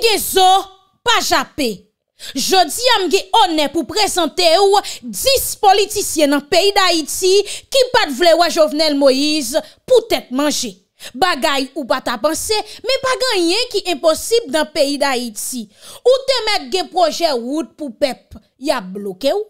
Gye zo, pa jape. Jodi yam ge one pou prezante ou dis politisyen nan peyi da iti ki pat vle wajovnel Moïse pou tet manje. Bagay ou pat apanse, me pa ganyen ki imposib nan peyi da iti. Ou temet ge proje wout pou pep ya bloke ou.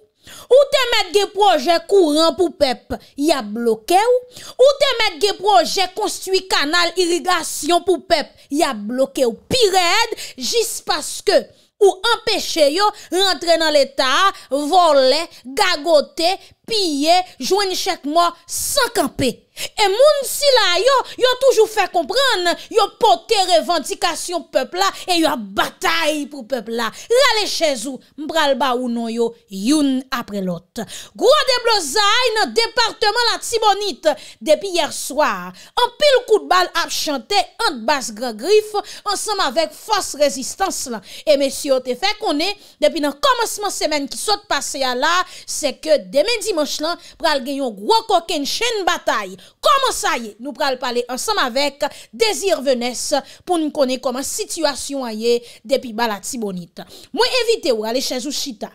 Ou te met ge proje kouran pou pep ya bloke ou, ou te met ge proje konstuit kanal irigasyon pou pep ya bloke ou, pi red jis paske ou empeshe yo rentre nan l'Etat, vole, gagote, pye, jwen chekman, sankanpe. E moun si la yo, yo toujou fè kompran, yo pote revendikasyon pèp la, e yo batay pou pèp la. Rale chèzou, mbral ba ou non yo, youn apre lot. Gwa de blozay nan departement la tibonit, depi yer swar. An pil kout bal ap chante, an bas gra grif, ansanm avèk fòs rezistans la. E mèsyo te fè konè, depi nan komanseman semen ki sot pase ya la, se ke demè di manch lan, pral genyon gwa koken chèn batay. Koman sa ye nou pral pale ansam avek desir venes pou nou kone koman situasyon a ye depi balat si bonit. Mwen evite ou ale chenjou chita.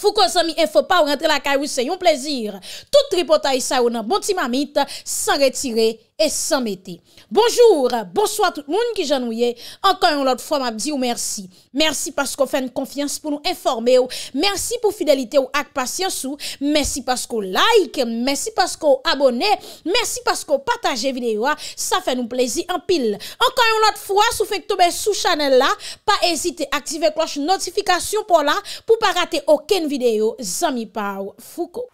Fou konsan mi enfo pa ou rentre la kay ou se yon plezir. Tout tripota yi sa ou nan bonti mamit san retire. Bonjou, bonsoit tout moun ki janou ye, ankan yon lot fwa mab di ou mersi. Mersi paskou fèn konfians pou nou informe ou, mersi pou fidelite ou ak pasyans ou, mersi paskou like, mersi paskou abone, mersi paskou pataje videyo a, sa fè nou plezi an pil. Ankan yon lot fwa, sou fèk tobe sou chanel la, pa ezite aktive kloche notifikasyon pou la, pou pa rate oken videyo, zami pa ou fouko.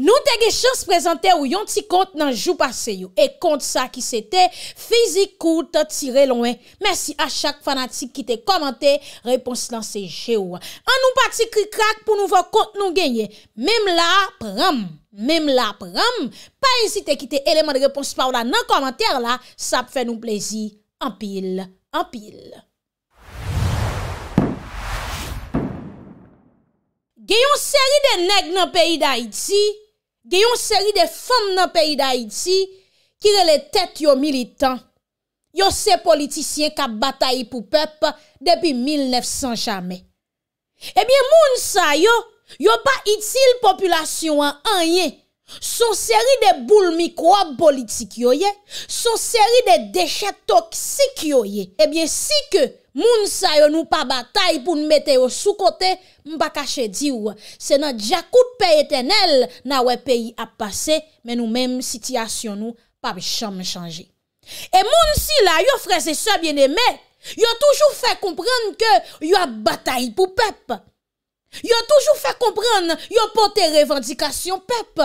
Nou te ge chans prezante ou yon ti kont nan jou pase yo. E kont sa ki se te fizik kou te tire lounen. Mersi a chak fanatik ki te komante, repons lan se je ou. An nou pati krikrak pou nou va kont nou genye. Mem la pram, mem la pram. Pa esite ki te eleman de repons pa ou la nan komantere la. Sa pe fe nou plezi. An pil, an pil. Geyon seri de neg nan peyi da iti. gen yon seri de fam nan peyi da iti kire le tet yo militan yon se politisyen ka batayi pou pep depi 1900 jame ebyen moun sa yo yo pa itil populasyon an ye son seri de boule mikwa politik yo ye son seri de dechet toksik yo ye ebyen si ke Moun sa yo nou pa batay pou nou mette yo sou kote, mba kache diw, se nan djakout peye tenel, nan we peyi ap pase, men nou menm sityasyon nou pa bicham chanje. E moun si la yo freze sa bieneme, yo toujou fe kompran ke yo batay pou pep. Yo toujou fe kompran yo pote revandikasyon pep.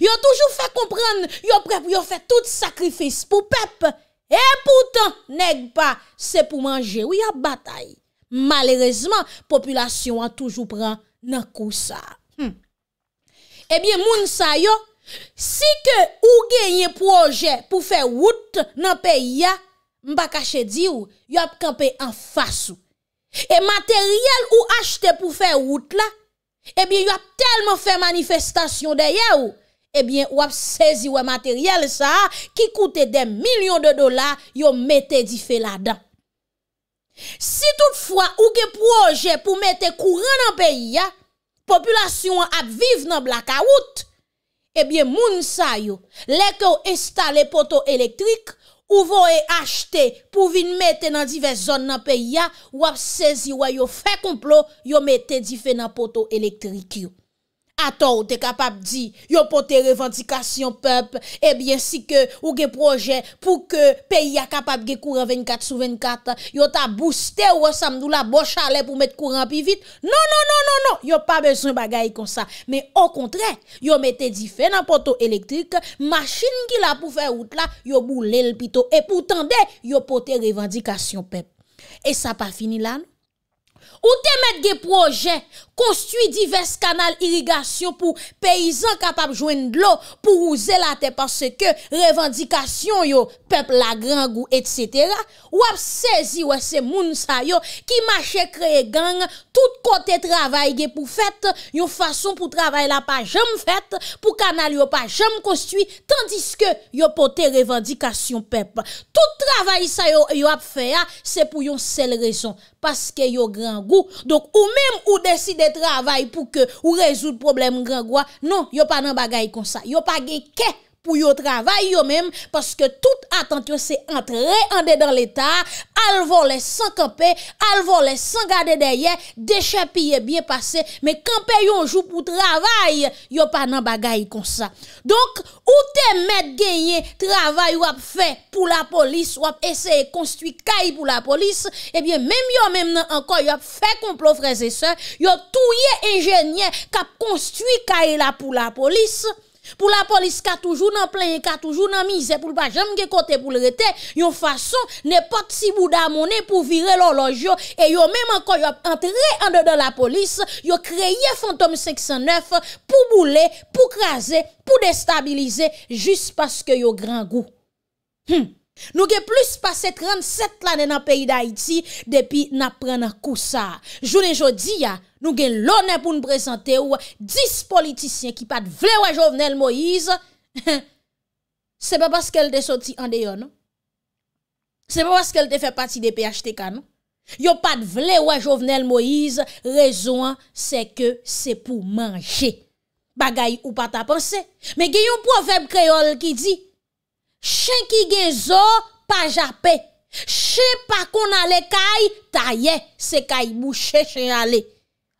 Yo toujou fe kompran yo prepo yo fe tout sakrifis pou pep. E poutan, neg pa, se pou manje ou ya batay. Malerezman, populasyon an toujou pran nan kousa. Hmm. E eh bie moun sa yo, si ke ou genye proje pou fe wout nan pe ya, mba kache di ou, yo ap kampe an fasu. E materyel ou achete pou fe wout la, e eh bie yo ap telman fe manifestasyon deye ou. ebyen wap seziwa materyel sa ki koute den milyon de dola yo mette di fe la dan. Si toutfwa ouke proje pou mette kouran nan peyi ya, populasyon ap vive nan blaka wout, ebyen moun sa yo lek yo estale poto elektrik ou vo e achte pou vin mette nan dive zon nan peyi ya wap seziwa yo fe kouplo yo mette di fe nan poto elektrik yo. Ata ou te kapap di, yo pote revendikasyon pep, ebyen si ke ou ge proje pou ke peyi a kapap ge kouran 24 sou 24, yo ta booster ou a samdou la boch ale pou met kouran pi vit, non, non, non, non, non, yo pa bezon bagay kon sa. Me o kontre, yo mette di fe nan pote elektrik, masin ki la pou fe out la, yo boulel pito, e pou tende, yo pote revendikasyon pep. E sa pa fini lan? Ou te mette ge proje? konstuit divers kanal irrigasyon pou peyizan kapap jwen d'lo pou ou zelate parce ke revendikasyon yo pep la gran gou et setera wap sezi wese moun sa yo ki mache kreye gang tout kote travay ge pou fet yon fason pou travay la pa jom fet pou kanal yo pa jom konstuit tandis ke yo pote revendikasyon pep tout travay sa yo ap feya se pou yon sel rezon parce ke yo gran gou ou mèm ou deside Travay pou ke ou rezout problem Grand gwa, non, yo pa nan bagay kon sa Yo pa gen kè pou yo travay yo mèm, paske tout atentyon se antre ande dan l'Etat, al volè san kapè, al volè san gade dayè, dechè piye byè pase, mè kampè yon jou pou travay, yo pa eh nan bagay kon sa. Donk, ou te mèd genye travay wap fè pou la polis, wap eseye konstuit kay pou la polis, ebyè mèm yo mèm nan ankon, yo fè konplo freze se, yo touye enjenye kap konstuit kay la pou la polis, Pou la polis ka toujou nan plenye, ka toujou nan mize, pou l pa jem ge kote pou l rete, yon fason ne pat si bouda mounen pou vire l oloj yo, e yon menman kon yon entre ande de la polis, yon kreye fantom 609 pou boule, pou kaze, pou destabilize, jist paske yon gran gou. Hmm. Nou gen plus pase 37 lanen nan peyi da Haiti Depi nan pren nan kousa Jounen jodi ya, nou gen lonen pou nou prezante ou 10 politisyen ki pat vle wajovnel Moïse Se pa paske el te soti an deyo, no? Se pa paske el te fe pati de PHTK, no? Yo pat vle wajovnel Moïse Rezonan se ke se pou manje Bagay ou pat apanse Me gen yon proverb kreol ki di Chen ki gen zo, pa jape. Che pa kon ale kay, ta ye, se kay mou chen chen ale.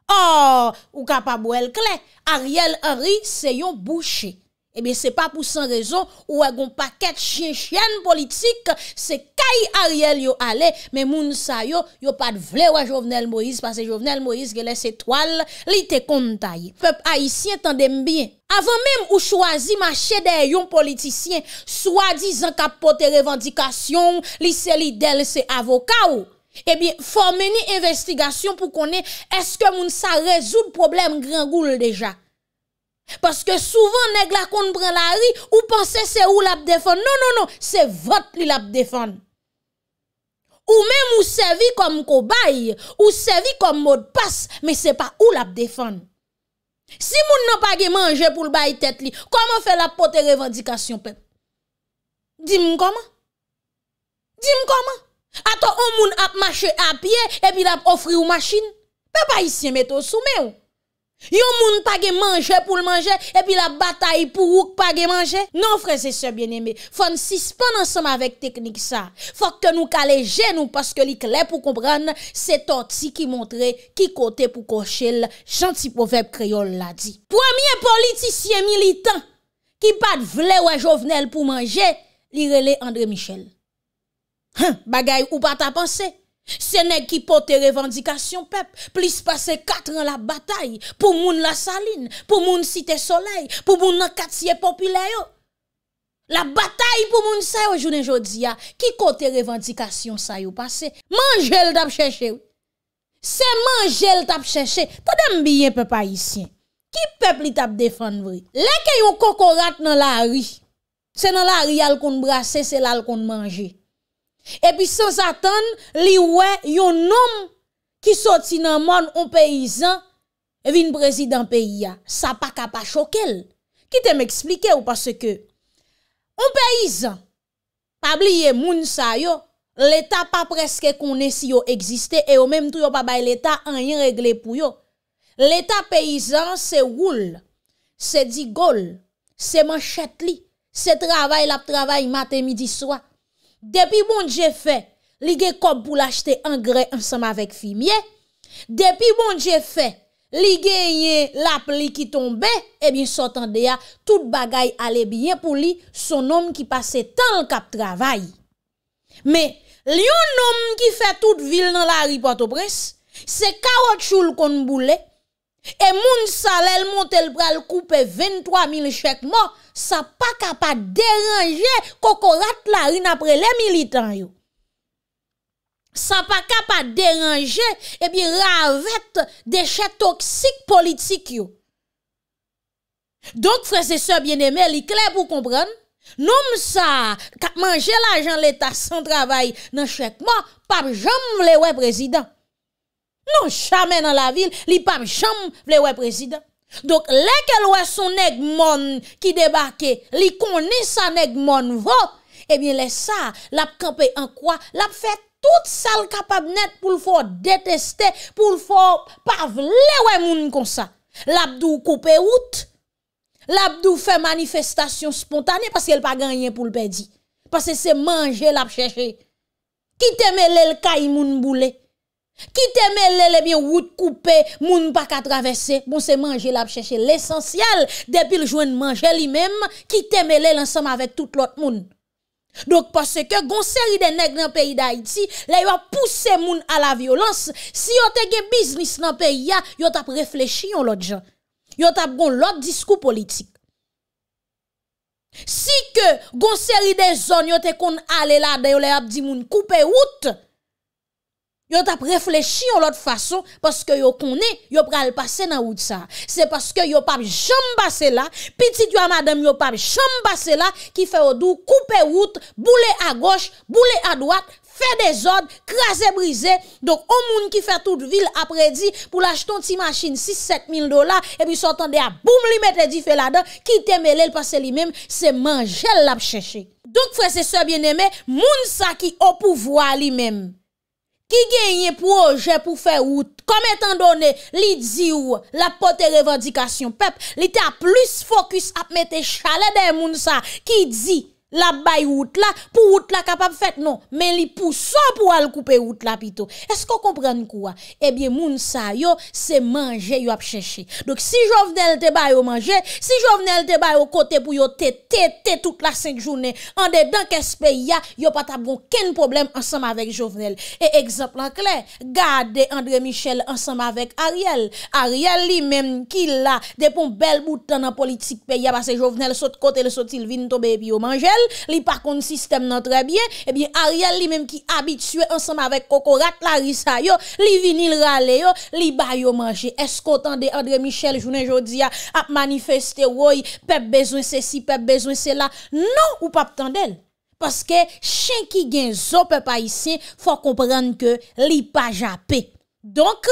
Oh, ou ka pa mou el kle, a riel a ri, se yon mou chen. Ebyen, eh se pa pou san rezo, ou agon paket chen chen politik, se kay Ariel yo ale, men moun sa yo, yo pat vle waj Jovenel Moïse, pase Jovenel Moïse geles etwal, li te kontay. Pepe Haitien tendem bien. Avan menm ou chwazi eh ma chede yon politisyen, swadi zan kapote revandikasyon, li se li del se avokaw, ebyen, fò meni investigasyon pou konen eske moun sa rezoud problem grangoul dejak. Paske souvan neg la kon pran la ri ou panse se ou la ap defon. Non, non, non, se vot li la ap defon. Ou menm ou servi kom kobay, ou servi kom mod pas, me se pa ou la ap defon. Si moun nan pa ge manje pou l'bay tet li, koman fe la poter revan dikasyon pet? Dim koman? Dim koman? Ato ou moun ap mache ap ye, e pi la ap ofri ou maschine? Pe pa yisye meto soume ou? Yon moun pa ge manje pou l manje, e pi la bata yi pou wouk pa ge manje. Non freze se bien eme, fon sispan ansanm avek teknik sa. Fok te nou kale jen ou paske li kle pou koubran, se toti ki montre ki kote pou koche l, janti povep kreol la di. Premier politisye militant ki pat vle wajovnel pou manje, li rele André Michel. Ha, bagay ou pat apanse? Se ne ki pote revendikasyon pep, plis pase katran la batay pou moun la salin, pou moun site soley, pou moun nan katsye popile yo. La batay pou moun sayo jounen jodi ya, ki kote revendikasyon sayo pase. Manjel tap cheshe yo. Se manjel tap cheshe, pou dem biye pepa isyen. Ki pep li tap defan vri? Lè ke yon kokorat nan la ri. Se nan la ri al kon brase, se la al kon manje. Epi sans atan li wè yon nom ki soti nan moun ou peyizan evin prezidant peyi ya. Sa pa kap a chok el. Ki te m eksplike ou pase ke ou peyizan pabli ye moun sa yo l'Etat pa preske kounen si yo egziste e yo menm tou yo pa bay l'Etat an yon regle pou yo. L'Etat peyizan se woul se di gol se manchet li se travay lap travay maten midi swat Depi bon je fe, li ge kop pou l'achete angrè ansama vek fi miye. Depi bon je fe, li ge ye lap li ki tombe, e bin sotan deya tout bagay ale biye pou li son om ki pase tan l kap travay. Me, li yon om ki fe tout vil nan la ripot opres, se kawot choul kon boule. E moun sa lèl montèl pral koupè 23.000 chèk mò, sa pa kapat deranje kokorat la rin apre lè militant yo. Sa pa kapat deranje e bi ravèt de chèk toksik politik yo. Donk frese sè bienemè li klè pou komprèn, noum sa kapman jè la jan l'Etat san travay nan chèk mò, pap jèm lè wè prezidant. Non chame nan la vil, li pa mcham vle wè prezident Donk leke l wè son neg mon ki debake Li koni sa neg mon vò Ebyen eh le sa, lap kope an kwa Lap fè tout sal kapab net pou l fo deteste Pou l fo pa vle wè moun konsa Lap dou kope wout Lap dou fè manifestasyon spontane Paske el pa ganyen pou l pedi Paske se manje lap chèche Kiteme lè l kaimoun boule Ki temele lebyen wout koupe moun pa katravesse, bon se manje la ap chèche l'esansyal depil jwen manje li mem, ki temele lansam avèk tout lot moun. Dok pase ke gonseri de neg nan peyi da iti, le yo ap pousse moun ala violans, si yo tege biznis nan peyi ya, yo tap reflechi yon lot jan. Yo tap gon lot diskou politik. Si ke gonseri de zon yo te kon ale la deyo le ap di moun koupe wout, yo tap reflechi yo lot fason, paske yo konen, yo pral pase nan wout sa. Se paske yo pap jambase la, pitit yo a madame yo pap jambase la, ki fe odou, koupe wout, boule a goche, boule a doat, fe dezod, krasé brisé, dok o moun ki fe tout vil apredi, pou lach ton ti machin 6-7 mil dola, e pi sotande a boum li mette di fe la da, ki temele l pase li mem, se manjel la pcheche. Dok fwese se bieneme, moun sa ki opouvoa li mem. Ki genye proje pou fe out, kom etan donè, li dzi ou, la potè revadikasyon pep, li te a plus fokus ap metè chale den moun sa, ki dzi, la bay wout la, pou wout la kapap fet non. Men li pousan pou al koupe wout la pito. Esko kompren kwa? Ebyen moun sa yo, se manje yo ap cheshe. Dok si Jovenel te bay wou manje, si Jovenel te bay wou kote pou yo te te te tout la sek jounen, an de dan kespe ya, yo pata bon ken problem ansama vek Jovenel. E ekzemplan kle, gade André Michel ansama vek Ariel. Ariel li men ki la, depon bel boutan nan politik pe ya ba se Jovenel sote kote le sote il vin to bebi yo manjel. Li pa konti sistem nan trebyen Ebyen eh Ariel li menm ki abitue Ansem avèk Kokorat, Larissa yo Li vinil rale yo, li bayo manje Eskotande André Michel Jounen Jodia ap manifeste Woy pep bezwen se si, pep bezwen se la Non ou pap tenden Paske chen ki gen zo pep a yise Fò komprenn ke li pa japè Donk,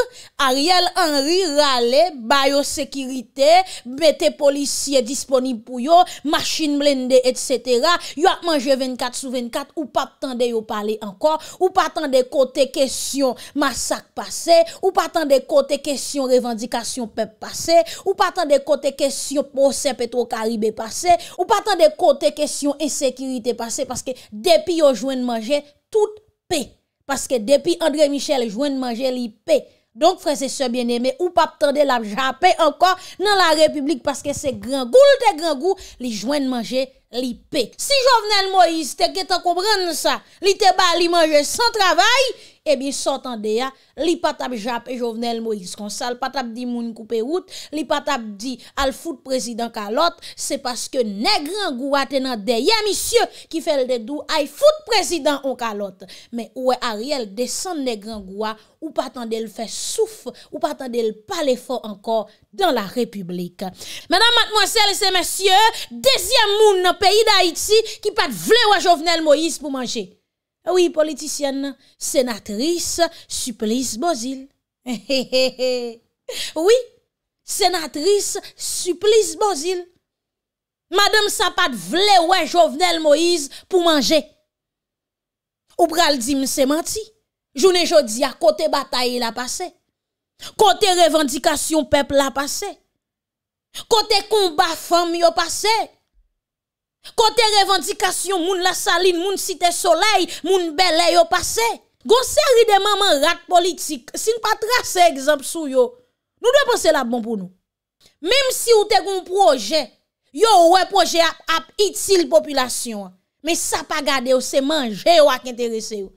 Ariel Henry rale, biosekiritè, bete polisye disponib pou yo, machin blendè, etc. Yo ap manje 24 sou 24, ou pa ptande yo pale ankor, ou pa ptande kote kesyon masak pase, ou pa ptande kote kesyon revendikasyon pep pase, ou pa ptande kote kesyon pose petro karibè pase, ou pa ptande kote kesyon esekiritè pase, paske depi yo jwen manje, tout pep. Paske depi André Michel jwen manje lipe. Donk franse se bieneme ou pap tende la jape ankon nan la republik. Paske se gran goul de gran goul li jwen manje lipe. Si Jovenel Moïse te ketan koubran sa li te ba li manje san travay. Ebi sotan de ya, li patap jap e jovenel Moïse konsal, patap di moun koupe wout, li patap di al foute prezidant kalot, se paske negre an goua tenan de ya misye ki fel de dou ay foute prezidant an kalot. Men ouwe a riel desan negre an goua ou patan de l fe souf ou patan de l palefot ankor dan la republik. Menan mat mwasele se mesye, dezyam moun nan peyi da Haiti ki pat vle wajovnel Moïse pou manje. Oui, politisyen nan, senatris, supplis, bozil. Oui, senatris, supplis, bozil. Madame Sapat vle wè jovenel Moïse pou manje. Ou pral di mse manti. Jounè jodi a kote bataye la pase. Kote revendikasyon peple la pase. Kote komba fèm yo pase. Kote revantikasyon moun la salin, moun site soleil, moun belay yo pase. Gon seri de maman rat politik, sin pa trase egzapsou yo. Nou dwe pase la bon pou nou. Mem si ou te goun proje, yo ouwe proje ap itil populasyon. Me sa pa gade yo se manje yo ak enterese yo.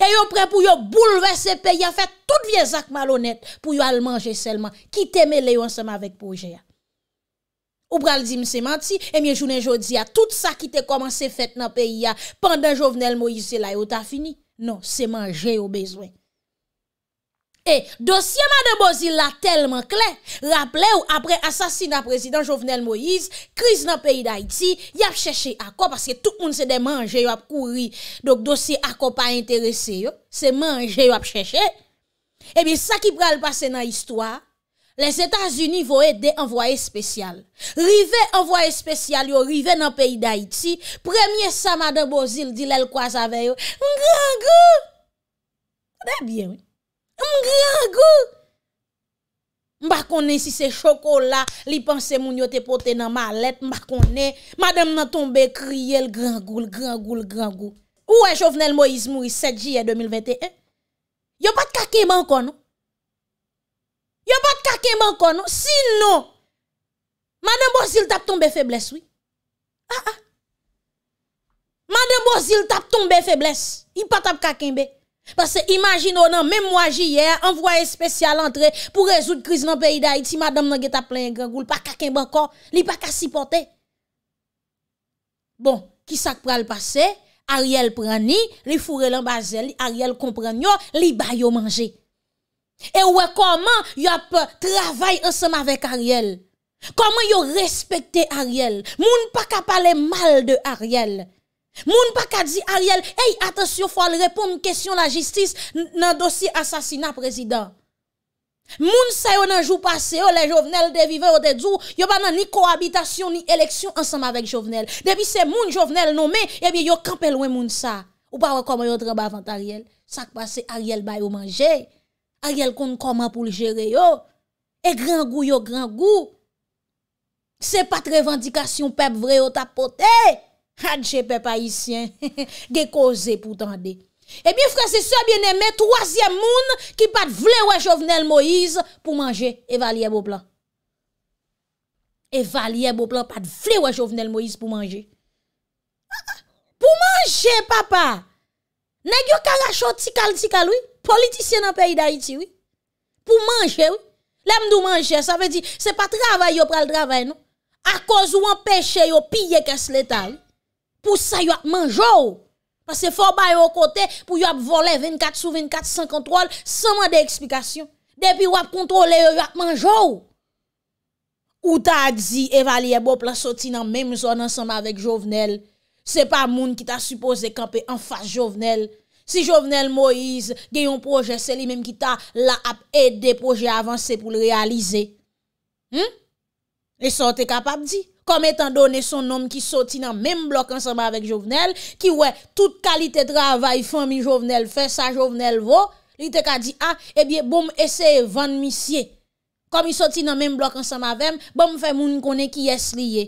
E yo pre pou yo bouleve se pe, yo fe tout vye zak malonet pou yo al manje selman. Ki teme le yo ansama vek proje ya. Ou pral di mse manti, e eh mye jounen jodi a tout sa ki te komanse fèt nan peyi a pandan Jovenel Moïse la yo ta fini. Non, se manje yo bezwen. E, eh, dosye ma de bozi la telman klen, rapple ou apre asasina prezident Jovenel Moïse, kriz nan peyi da iti, yap chèche akò, paske tout moun se de manje yo ap kouri. Dok dosye akò pa interese yo, se manje yo ap chèche. E, eh e mi sa ki pral pase nan histwa, Les Etats-Unis vo e de envoyer spesyal. Rive envoyer spesyal yo, rive nan peyi d'Haïti, premye sa madame Bozil dile l'kwa zaveyo, M'grangou! Debyen we. M'grangou! Mbakone si se chokola, li panse moun yo te pote nan malet, mbakone, madame nan tombe kriye l'grangou, l'grangou, l'grangou. Ou e Jovenel Moïse Moui, 7 jye 2021? Yo pat kake man kon nou? Yo pas de kakem encore, non? Sinon, Madame Bozil tap tombé faiblesse, oui. Ah ah. Madame Bozil tap tombé faiblesse. Il pas tape kakembe. Parce que imagine oh, non, même moi hier, envoyé spécial entrée pour résoudre crise dans le pays d'Haïti, madame n'a pas plein grand goul, pas kakembe encore, li pas ka supporter. Bon, qui ça le passer? Ariel prani, ni, li foure l'ambazel, Ariel comprend yo, li ba yo manger. Et ouais, comment y a ensemble avec Ariel? Comment ils respecté Ariel? Moun pas qu'à parler mal de Ariel. Moun pas qu'à dire Ariel, hey, attention, faut répondre question la justice dans dossier assassinat président. Moun sa yo nan jou passé oh, les Jovenel de vivre, ou oh, te n'ont pas nan ni cohabitation ni élection ensemble avec Jovenel. Depuis c'est moun Jovenel nommé, eh bien yo campé loin moun sa. Ou pas comment yo travail avant Ariel. Ça passe Ariel ba yo manger. a yel konn koman pou li jere yo, e gran gou yo gran gou, se pat revandikasyon pep vre yo tapote, a dje pep ayisyen, ge koze pou tande. E bi fran se se bieneme, troasyem moun ki pat vle wè chovnel Moïse, pou manje, e valye bo plan. E valye bo plan, pat vle wè chovnel Moïse pou manje. Ah, ah, pou manje, papa! Nè gyon karachon tikal tikal wè? politicien dans le pays d'Haïti, oui. Pour manger, oui. L'aime nous manger, ça veut dire, c'est pas travail, prend le travail, non. À cause ou empêcher yon piller qu'est-ce l'État, Pour ça, a manger, Parce que faut bailler au côté pour a voler 24 sur 24 sans contrôle, sans demander explication. Depuis contrôler, contrôlé, a manger, ou t'as dit Evalier plan sorti dans même zone ensemble avec Jovenel. C'est pas moun qui t'a supposé camper en face Jovenel. Si Jovenel Moïse gen yon proje, se li menm ki ta la ap et de proje avanse pou l'realize. Hmm? E so te kapap di? Kom etan donen son nom ki soti nan menm blok ansama vek Jovenel, ki wè tout kalite travay fèm yon Jovenel fè, sa Jovenel vò, li te ka di, ah, e eh bie bom eseye van misye. Kom yon soti nan menm blok ansama vem, bom fè moun konen ki yes li ye.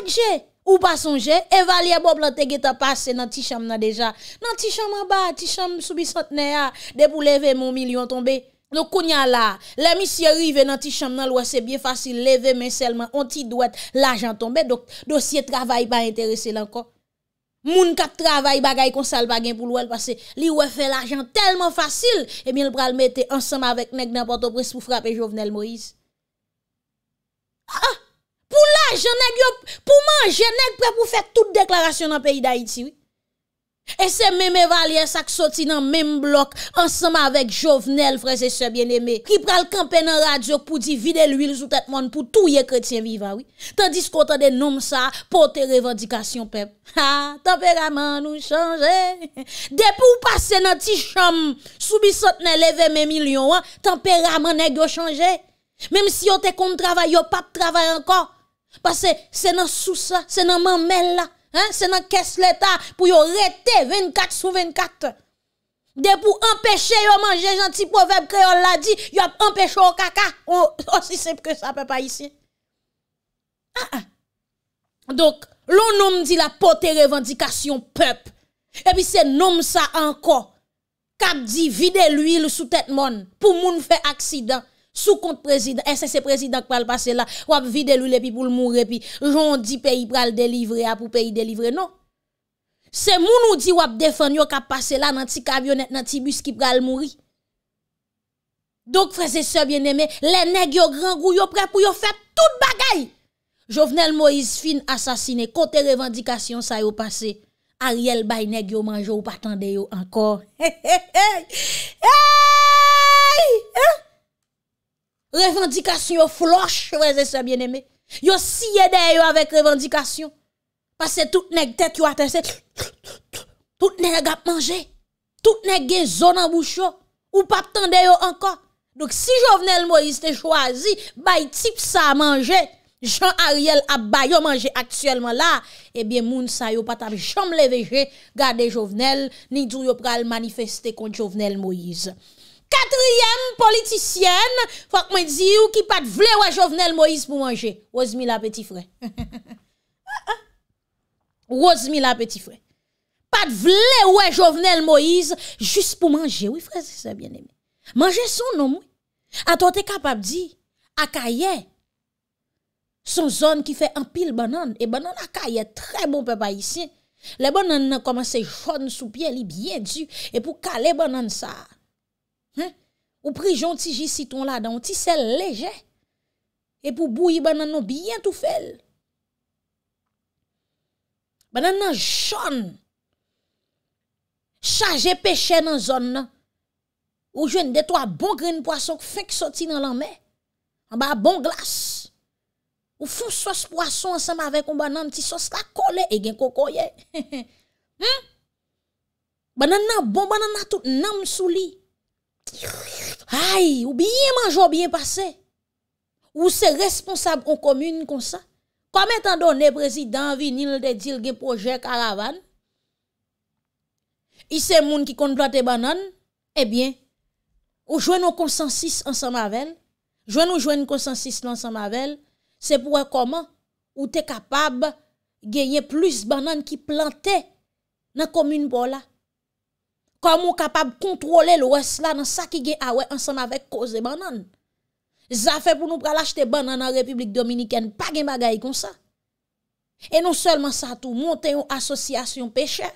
Adje! Ou pasonje, evalye bop la tege ta pase nan ti chanm nan deja. Nan ti chanm an ba, ti chanm soubi sotne ya. De pou leve moun milyon tonbe. Nou kounyan la. Le misi yorive nan ti chanm nan lwa, se bie fasil. Leve men selman, onti doit l'ajan tonbe. Dok dosye travay pa interese lanko. Moun kap travay bagay konsal bagay pou lwa l'pase. Li wè fè l'ajan telman fasil. Ebyen l'pral mette ansam avèk nek nampoto pres pou frapè jovnel Moïse. Ha ah! ha! La jenèk yo pou manjenèk Prè pou fèk tout de deklarasyon nan peyi da iti E se mè mè valye Sak soti nan mèm blok Ansèm avèk jovnel frèzè se bè nèmè Ki pral kampè nan radyok pou di Vide l'huil zoutèt moun pou touye kretien viva Tandis koutan de nom sa Pote revendikasyon pep Ha temperament nou chanjè Depou pase nan ti chom Soubi sot nè levè mè milyon Temperament nèk yo chanjè Mèm si yo te kont travè Yo pap travè ankon Parce que c'est dans sous ça, c'est dans mamelle là, hein, c'est dans caisse l'état pour y arrêter 24 sur 24. De pour empêcher yo manger gentil proverbe créole l'a dit, yo empêcher au caca. Oh, Aussi oh, simple que ça papa ici. Ah, ah. Donc, l'on dit la pote revendication peuple. Et puis c'est nomme ça encore. Cap dit vide l'huile sous tête monde pour moun fait accident. Sou kont prezident, SSC prezident kwa al pase la, wap vide lou le pi pou l mou repi. Joun di peyi pral delivre, apou peyi delivre, nou. Se moun ou di wap defan yo ka pase la nan ti kabyonet, nan ti bus ki pral mouri. Dok freze se bieneme, le neg yo gran gou yo pre pou yo fe tout bagay. Jovenel Moise Finn asasine, kote revendikasyon sa yo pase. Ariel Bay neg yo manjou, patande yo ankor. He he he, he he he, he he he he. revendication floche, vous et sœurs bien-aimés. Yo si derrière avec revendication. Parce que tout nèg tête yo atteint tout nèg a manger. Tout nèg gen zone en bouche ou pas tande encore. Donc si Jovenel Moïse te choisi bay type ça manger, Jean Ariel a bayo manger actuellement là, eh bien moun sa yo pas ta jambe levé garder Jovenel ni dou yo pral manifester contre Jovenel Moïse. Katriyem politisyen Fak mwen di ou ki pat vle wè jovenel Moïse pou manje Wazmi la peti fre Wazmi la peti fre Pat vle wè jovenel Moïse Jus pou manje Mange sou nou mwen Aton te kapap di Akaye Sou zon ki fe empil banan E banan akaye tre bon pepa yisi Le banan nan koman se joun sou pye li byen du E pou kale banan sa ou prijon ti jisiton la dan, ou ti sel leje, epou bou yi banan nou byen tou fel, banan nan jon, chaje peche nan zon nan, ou jwen detwa bon gren poason kou fek soti nan lanme, an ba bon glas, ou foun sos poason ansan ba vek ou banan ti sos la kole, e gen koko ye, he he, banan nan bon, banan nan tout nan msou li, Ay, ou biyen manjou ou biyen pase, ou se responsab ou komyun kon sa, kome tan do ne prezidant vi nil de dil gen proje karavan, i se moun ki kon platte banan, ebyen, eh ou jwen ou konsensis ansan mavel, jwen ou jwen konsensis lansan mavel, se pou an koman ou te kapab genye plus banan ki plante nan komyun po la. Kwa moun kapab kontrole lwes la nan sa ki gen awe ansan ah avek koze banan. Zafè pou nou pralachte banan nan Republik Dominiken, pa gen bagay kon sa. E nou selman sa tou, monte yon asosyasyon peche.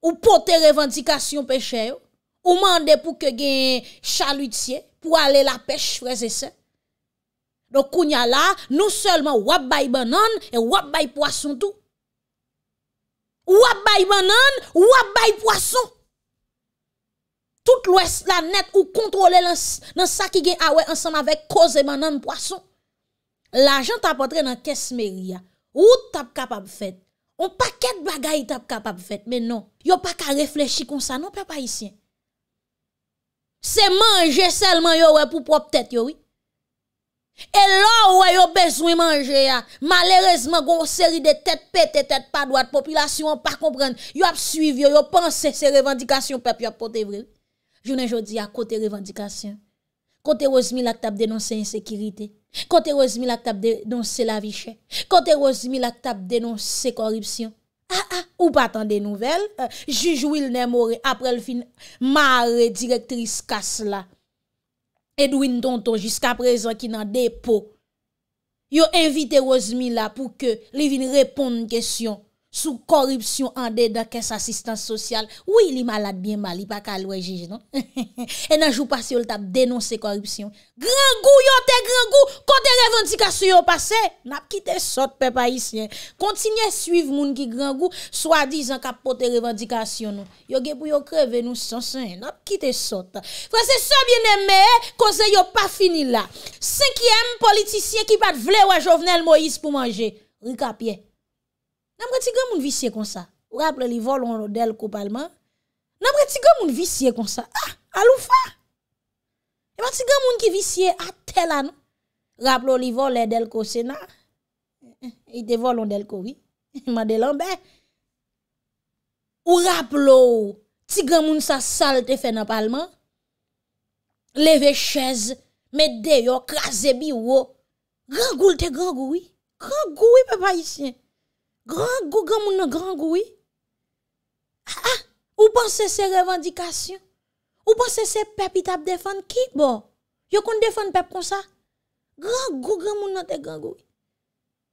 Ou pote revendikasyon peche yo. Ou mande pou ke gen chalutie, pou ale la peche freze se. Nou kounya la, nou selman wap bay banan, wap bay poason tou. Wap bay banan, wap bay poason. Tout lwes la net ou kontrole nan sa ki gen awe ansam avek koze banan poason. La jan tapotre nan kesmeria. Wout tap kapap fet? On pa ket bagay tap kapap fet, men non. Yo pa ka reflechi kon sa, non pe pa isyen. Se manje selman yo we pou prop tet yo we. E lò wè yo bezwen manje ya, malerezman gwo seri de tèt pèt et tèt padwad, popilasyon wè pa komprenn, yo ap suiv yo, yo panse se revendikasyon pep yo ap potevrel. Jounen jodi ya kote revendikasyon, kote rozmi laktap denonsen insekiritè, kote rozmi laktap denonsen lavichè, kote rozmi laktap denonsen koripsyon. Ha ha, ou pa atan de nouvel, euh, jujou il nè more aprel fin mare direktris kas la. Edwin Tonton jiska prezen ki nan depo. Yo invite Rosemilla pou ke li vin repon n kesyon. Sou korupsyon an deda kes asistans sosyal Ou li malade bin mali pa kalwe jeje non E nan jou pas yo l tap denonse korupsyon Gran gou yo te gran gou Kote revantikasyon yo pase Nap kite sot pe pa isyen Kontinye suiv moun ki gran gou Swa dizan ka pote revantikasyon non Yo ge pou yo kreve nou sansen Nap kite sot Fransese sou bien eme Kose yo pa fini la Sinkyem politisyen ki pat vle Ou a Jovenel Moïse pou manje Rikapye Namre ti gen moun visye kon sa, ou raple li volon del ko palman, namre ti gen moun visye kon sa, a, ah, alou fa, e ba ti gen moun ki visye a tel an, raple li volon del ko sena, eh, eh, ite volon del ko wi, madelan be, ou raple ti gen moun sa sal te fe nan palman, leve chez, mede yo kaze bi wo, gran goul te gran goui, gran goui pe pa isye, Gran gou, gran moun nan gran goui? Ha, ah, ah, ha, ou pan se se revendikasyon? Ou pan se se pep itap defan ki bo? Yo kon defan pep kon sa? Gran gou, gran moun nan te gran goui?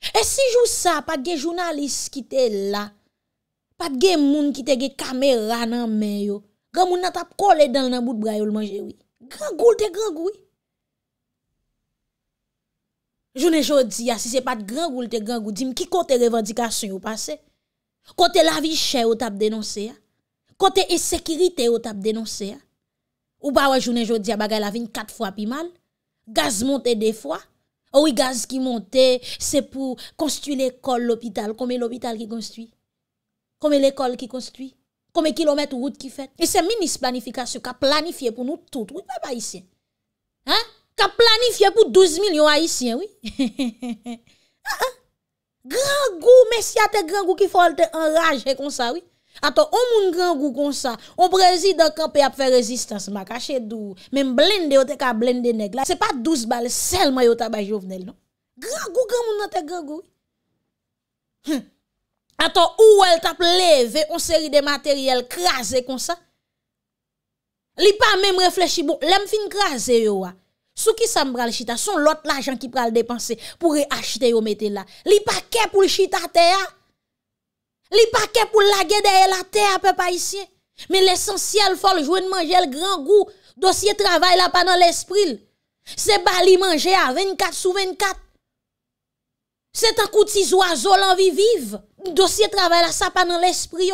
E si jou sa, pa ge jounalist ki te la, pa ge moun ki te ge kamera nan men yo, gran moun nan tap kole dan nan bout bra yo lmanjewi. Gran gou, te gran goui? Jounen jodi ya, si se pat gran goul te gran goul, di m ki kote revendikasyon yo pase. Kote lavi chè yo tap denonse ya. Kote e sekirite yo tap denonse ya. Ou pa wajounen jodi ya bagay lavin kat fwa pi man. Gaz monte de fwa. Ou i gaz ki monte, se pou konstuit l'ekol, l'opital. Kome l'opital ki konstuit. Kome l'ekol ki konstuit. Kome kilomet ou oud ki fet. E se minis planifikasyon ka planifiye pou nou tout. Ou pa ba isen? Ha? Ha? Ka planifiye pou 12 milyon haisyen, wè. Ah, ah. Gran gou, mesya te gran gou ki folte enraje kon sa, wè. Ato, ou moun gran gou kon sa, ou prezide kapi ap fe rezistans, makache dou. Men blende yo te ka blende negla. Se pa 12 bal sel mayo taba jovnel, non. Gran gou, gran moun nan te gran gou, wè. Ato, ou wè tap leve on seri de materyel krasé kon sa. Li pa men reflechi bon, lem fin krasé yo wè. ce qui sa me pral chita, son l'autre l'argent qui pral le pour pour acheter yo mette là, Li pa pour pour le chita terre a. Li pa pour la lage de la terre, a le Mais l'essentiel, manger, le fol le Le le grand travail, là dossier travail l'esprit, pas dans l'esprit. pas li manger à 24 sur 24. C'est un coup de a l'envie vive. dossier travail là ça ça dans l'esprit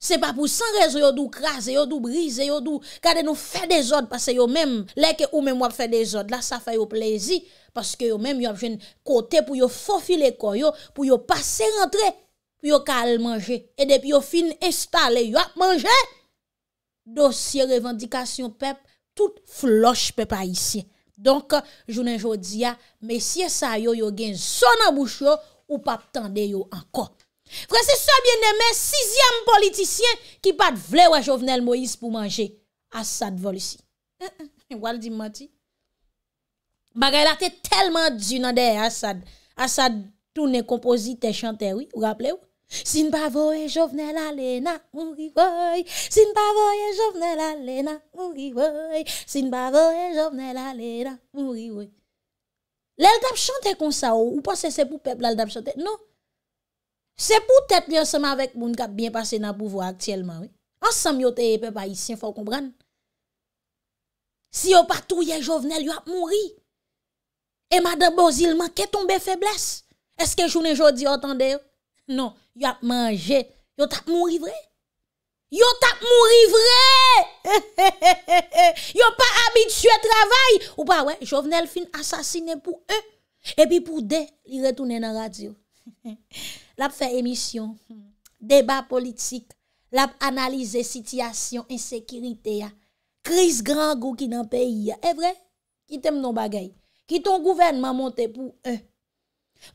Se pa pou san rezo yo dou kras, yo dou brise, yo dou kade nou fe dezod pase yo mem, leke ou mem wap fe dezod, la sa fay yo plezi paske yo mem yo apjen kote pou yo fofile kon yo, pou yo pase rentre pou yo kal manje, edep yo fin instale yo ap manje. Dosye revendikasyon pep, tout floche pep a isye. Donk, jounen jodi ya, mesye sa yo yo gen sonan bouch yo, ou pap tende yo anko. Fransè sobyen demè, sizyèm politisyen ki pat vle wè Jovenel Moïse pou manje. Assad vol si. Wale di mwati? Bagay la te telman djunande Assad. Assad toune kompozite chante wè. Ou rappele wè? Sin pavoye Jovenel alè na mwiri wè. Sin pavoye Jovenel alè na mwiri wè. Sin pavoye Jovenel alè na mwiri wè. Lè l'dap chante kon sa wè. Ou pa se se pou pep lè l'dap chante? Non. Se pou tèt li ansem avèk moun kap bin pase nan pouvo aktyèlman. Ansem yo te epè bayisyen fò koumbran. Si yo patou ye jovenel, yo ap mouri. E madè bozilman, ke tombe febles? Eske jounen jodi otande yo? Non, yo ap manje. Yo tap mouri vre? Yo tap mouri vre! Yo pa abitue travay! Ou pa we, jovenel fin asasine pou e. E pi pou de, li retounen nan radyo. L ap fe emisyon, hmm, debat politik, l ap analize sityasyon, insekirite ya, kriz gran gou ki nan peyi ya. E vre, ki tem nan bagay, ki ton gouvenman monte pou e. Eh?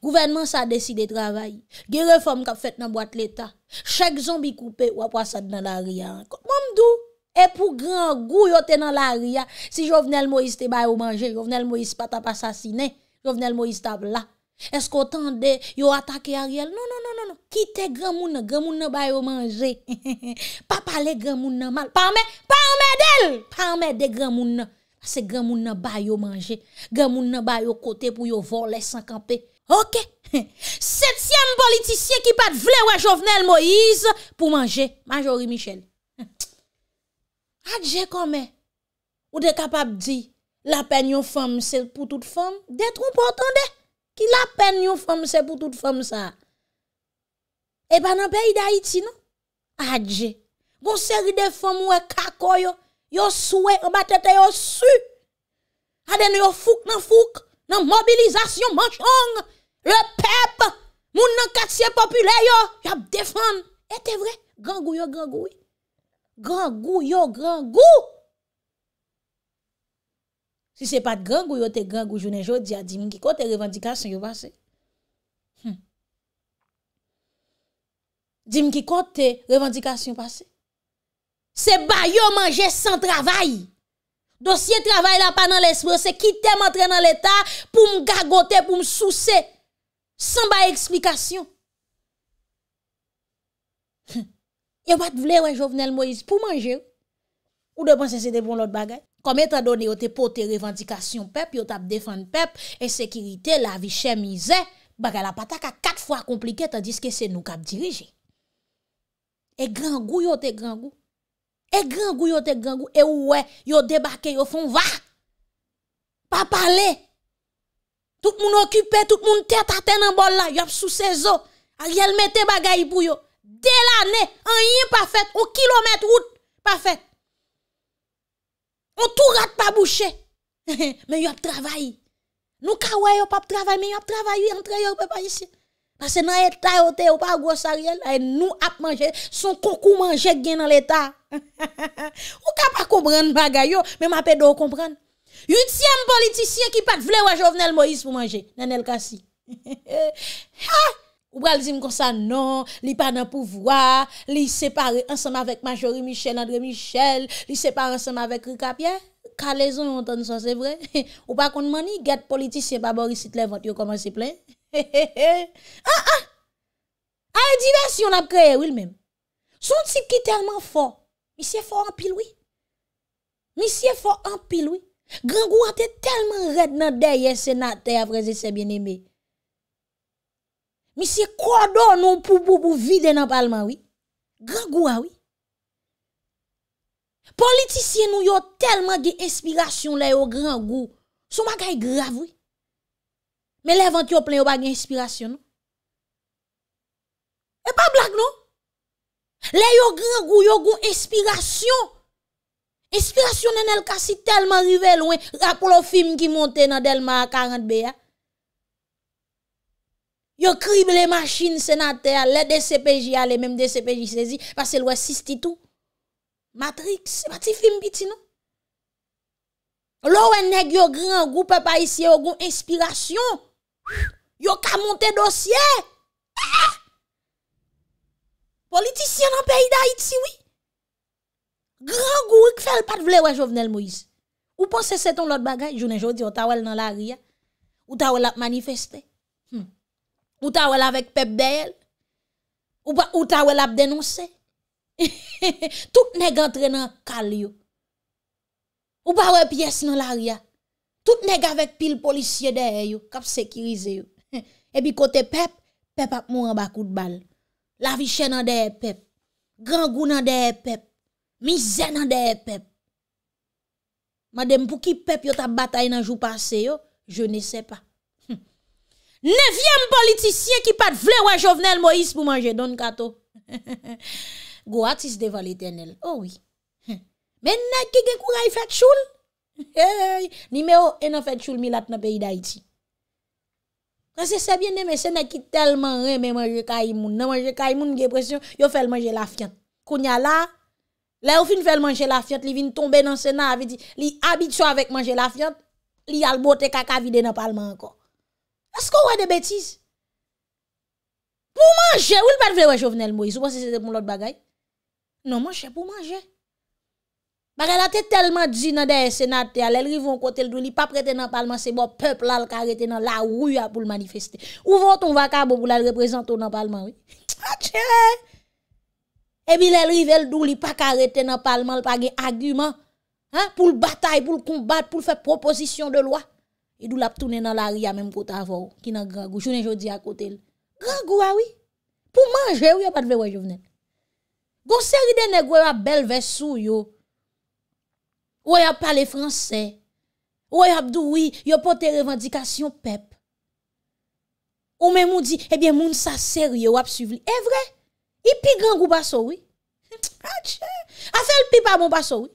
Gouvenman sa deside travay, ge reform kap fet nan boat leta, chek zombi koupe wapwa sa nan l ariya. Moun mdou, e pou gran gou yo te nan l ariya, si jo vnen l Moïse te bay ou manje, jo vnen l Moïse pata pa sasine, jo vnen l Moïse ta vla. Esko tan de yo atake a riel? Non, non, non, non, non. ki te gamouna Gamouna bayo manje Pa pale gamouna mal, pa ame Pa ame del, pa ame de gamouna Se gamouna bayo manje Gamouna bayo kote pou yo vol Les sankampe, ok Setyem politisye ki pat vle Wajovnel Moïse Pou manje, majori Michel Adje kome Ou de kapap di La penyon fom sel pou tout fom De troupo tan de Ki la pen yon fòm se pou tout fòm sa? E ba nan pe yon da iti nou? Adje, bon seri de fòm wè kakò yo, yo sou wè, yon batete yo su. A den yo fòk nan fòk, nan mobilizasyon manchong, le pep, moun nan katsye popüle yo, yap defon. E te vre, gangou yo gangou, gangou yo gangou. Si pas de gang ou yote gang ou jounen jodi a dit, mwen ki kote revendications yo pase. Hmm. Dim ki kote revendication passe. Se ba yo manje sans travail. Dossier travail la pa nan l'esprit, dans l'État pour me me pour me pour sans Sans ba explication. Hmm. pas de vle wè Jovenel Moïse pour manger. ou. de penser c'est de bon l'autre bagay. komè tan donè yo te pote revendikasyon pep, yo tap defan pep, e sekirite la vi chèmize, baga la pataka kat fwa komplike, tan diske se nou kap dirije. E gran gou yo te gran gou, e gran gou yo te gran gou, e ouè, yo debake yo fon va, pa pale, tout moun okupè, tout moun tè tatè nan bol la, yo ap sou sezo, al yelmè te bagay pou yo, de la ne, an yin pa fèt, ou kilometre wout pa fèt, On tout rate pas bouché. mais yon travail. Nous ne yon pas travail, mais yon travail entre yon pas ici. Parce que dans l'état yon te pas gros ariel, nous ap manger son kokou manger gen dans l'état. ou ka pas comprendre bagay mais m'a pedo comprendre. Huitième politicien qui pas vle ou Jovenel Moïse pour manger, Nanel Kassi. Ou bral zim konsa nan, li pa nan pouvoi, li separe ansam avèk Majori Michel, André Michel, li separe ansam avèk Ruka Pierre. Kalezon yon ton son se vre. Ou pakoun mani, get politisye babo risite le vot yon komansi plen. Ha ah, ha! Ah! A yon e divers yon ap kreye wil men. Soun tipe ki telman fon. Misye fon an pil wè. Misye fon an pil wè. Grand gwa te telman red nan deyye senat te avreze se bienembe. Mi se kodo nou pou pou pou vide nan palman, oui. Gran gwa, ah oui. Politisyen nou yo telman gen espirasyon la yo gran gwa. Sou magay grav, oui. Me lev an tiyo plen yo bagen espirasyon, nou. E pa blak, nou. La yo gran non? gwa non? yo gwen espirasyon. Espirasyon nen elka si telman rive lwen. Rako lo film ki monte nan Delmar 40B, ya. Yo crible les machines le les DCPJ, les même DCPJ saisi, parce que loi sisti tout. Matrix, c'est pas film petit non? L'ouest nèg yo grand, groupe papa ici, yo gon inspiration. Yo ka monter dossier. Ah! Politicien dans le pays d'Haïti, oui. Grand groupe, qui fait pas de vle, Jovenel Moïse. Ou pensez c'est ton autre bagage, journée ne jodi, ou ta dans la ria, hein. ou ta la Ou ta wè l avèk pep bèl, ou pa ou ta wè l ap denonse, tout nè gantre nan kal yo, ou pa wè piyes nan l aria, tout nè gavèk pil polisye der yo, kap sekirize yo, e bi kote pep, pep ap mou an bakout bal, la vi chè nan der pep, gangou nan der pep, mi zè nan der pep, ma dem pou ki pep yo ta batay nan jou pase yo, je ne se pa. Nevyem politisyen ki pat vle wajovnel Moïse pou manje don kato. Go atis deval etenel. Owi. Oh men nè ke ge kou ray fèd choul? Nime yo ena fèd choul milat nan peyi da iti. Nan se sebyen neme se nè ki telman reme manje kaimoun. Nan manje kaimoun ge presyon yo fèl manje la fiant. Koun ya la, la ou fin fèl manje la fiant, li vin tombe nan sena aviti. Li abit so avèk manje la fiant, li albote kaka vide nan palman anko. Est-ce qu'on voit des bêtises Pour manger, est il pas de vrai Jovenel Moïse, ou pas si c'était pour l'autre bagaille Non, manger pour manger. Parce qu'elle a tellement dit dans des sénateurs, elle arrive au côté de lui, pas prêté dans le Parlement, c'est bon, peuple là, qui a été dans la rue pour le manifester. Ou vont ton vacabo pour la représenter dans le Parlement, oui. Ah, Et puis elle arrive, elle dit, pas arrêté dans le Parlement, elle n'a pas argument hein, pour le bataille, pour le combattre, pour faire proposition de loi. idou la ptounen nan la ria menm kota avon, ki nan grangou, jounen jodi akotel. Grangou awi, pou manje ou yo pat ve wajovnet. Gon seri eh dene gwe wap bel vesou yo, ou yo ap pale franse, ou yo ap doui, yo pote revendikasyon pep. Ou men mou di, ebyen moun sa seri yo wap suivli. E eh, vre, i pi grangou baso oui. Ase l pipa moun baso oui.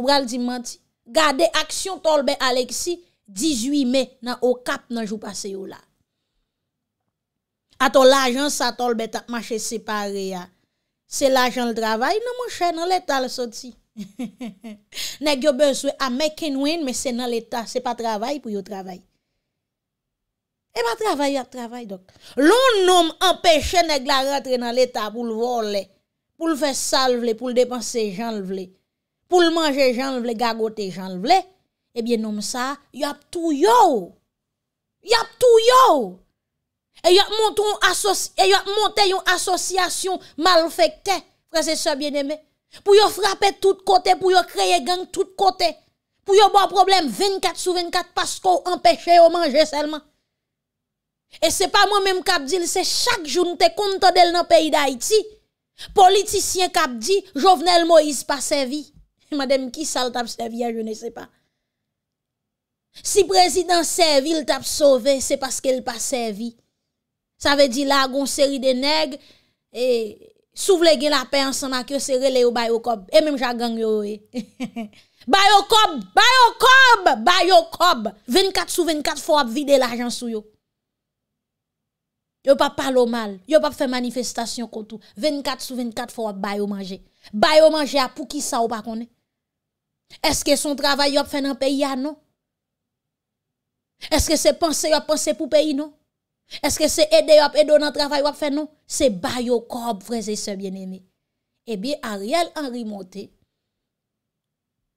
Ou bral di manti, gade aksyon tolbe Aleksi 18 me nan o kap nan jou pase yo la. Ato l'ajan sa tolbe tak mache separe ya. Se l'ajan l'travay nan monshe nan l'Etat l'soti. Nèk yo bezwe a meke nouen mè se nan l'Etat. Se pa travay pou yo travay. E ba travay ap travay dok. L'on nom empèche nèk la rentre nan l'Etat pou l'vole. Pou l'fe salvele, pou l'depanse janlevele. pour manger, j'en le gagoter, j'en le eh bien, comme ça, y a tout yo. Y a tout yo. Et y a monté une association malfaite, frère, et bien aimé Pour yo frapper tout côté, pour yo créer gang tout côté. Pour y avoir problème 24 sur 24 parce qu'on empêche de manger seulement. Et c'est pas moi-même qui dit, c'est chaque jour nous te content dans le pays d'Haïti. Politicien qui dit, Jovenel Moïse pas servi. Madem ki sa l tap seviye, yo ne se pa. Si prezident sevi, l tap sove, se paske l pa sevi. Sa ve di la, gon seri de neg, souvle gen la pe ansan, a kyo seri le yo bayo kob. E menm jan gang yo we. Bayo kob! Bayo kob! Bayo kob! 24 sou 24, fwo ap vide l ajan sou yo. Yo pa palo mal. Yo pa fe manifestasyon koto. 24 sou 24, fwo ap bayo manje. Bayo manje a pou ki sa ou pa konen. Eske son travay yo ap fè nan peyi ya nou? Eske se panse yo ap panse pou peyi nou? Eske se ede yo ap edo nan travay yo ap fè nou? Se bayo korp vreze se eh bien eme. Ebi a riel an rimote.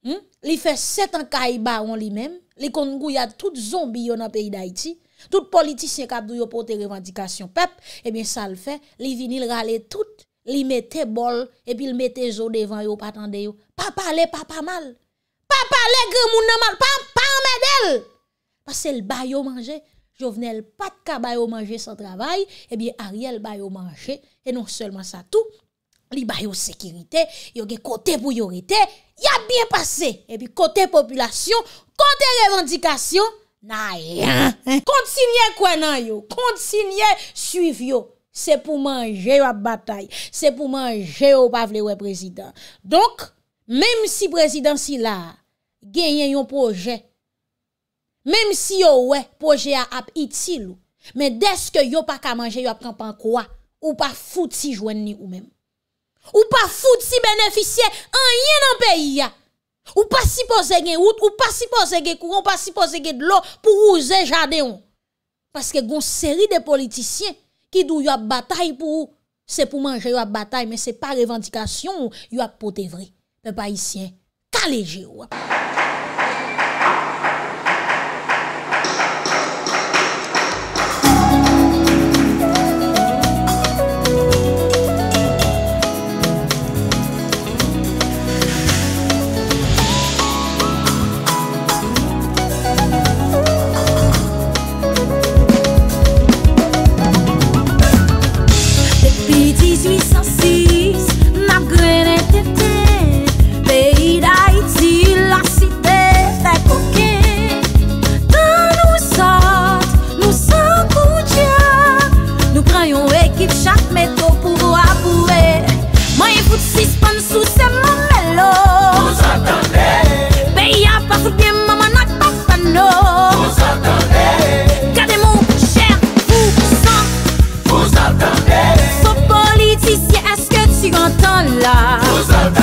Hmm? Li fè setan kay baron li men. Li konngou ya tout zombi yo nan peyi da iti. Tout politisyen kapdou yo pote revandikasyon pep. Ebi eh sa l fè. Li vinil rale tout. Li mette bol. Ebi li mette zo devan yo patande yo. Pa pale pa pa mal. pa pale gre moun nanman, pa, pa mèdèl. Pase l'bayo manje, jo vene l'pat ka bayo manje sa travay, ebi a rye l'bayo manje, e non selman sa tout, li bayo sekirite, yo ge kote pou yorite, ya biye pase, ebi kote popilasyon, kote revendikasyon, na yè. Kontinye kwenan yo, kontinye suiv yo, se pou manje yo ap batay, se pou manje yo pa vlewe prezident. Donk, mèm si prezident si la, Genyen yon proje Mem si yo wè proje a ap itil Men deske yo pa ka manje Yo ap kanpan kwa Ou pa foud si jwen ni ou men Ou pa foud si beneficye Anyen an peyi ya Ou pa sipose gen out Ou pa sipose gen kou Ou pa sipose gen dlo Pou ouze jade yon Paske gon seri de politisyen Ki dou yo ap batay pou Se pou manje yo ap batay Men se pa revendikasyon Yo ap pote vre Men pa isyen Kaleji yo ap Tantan la Vos adam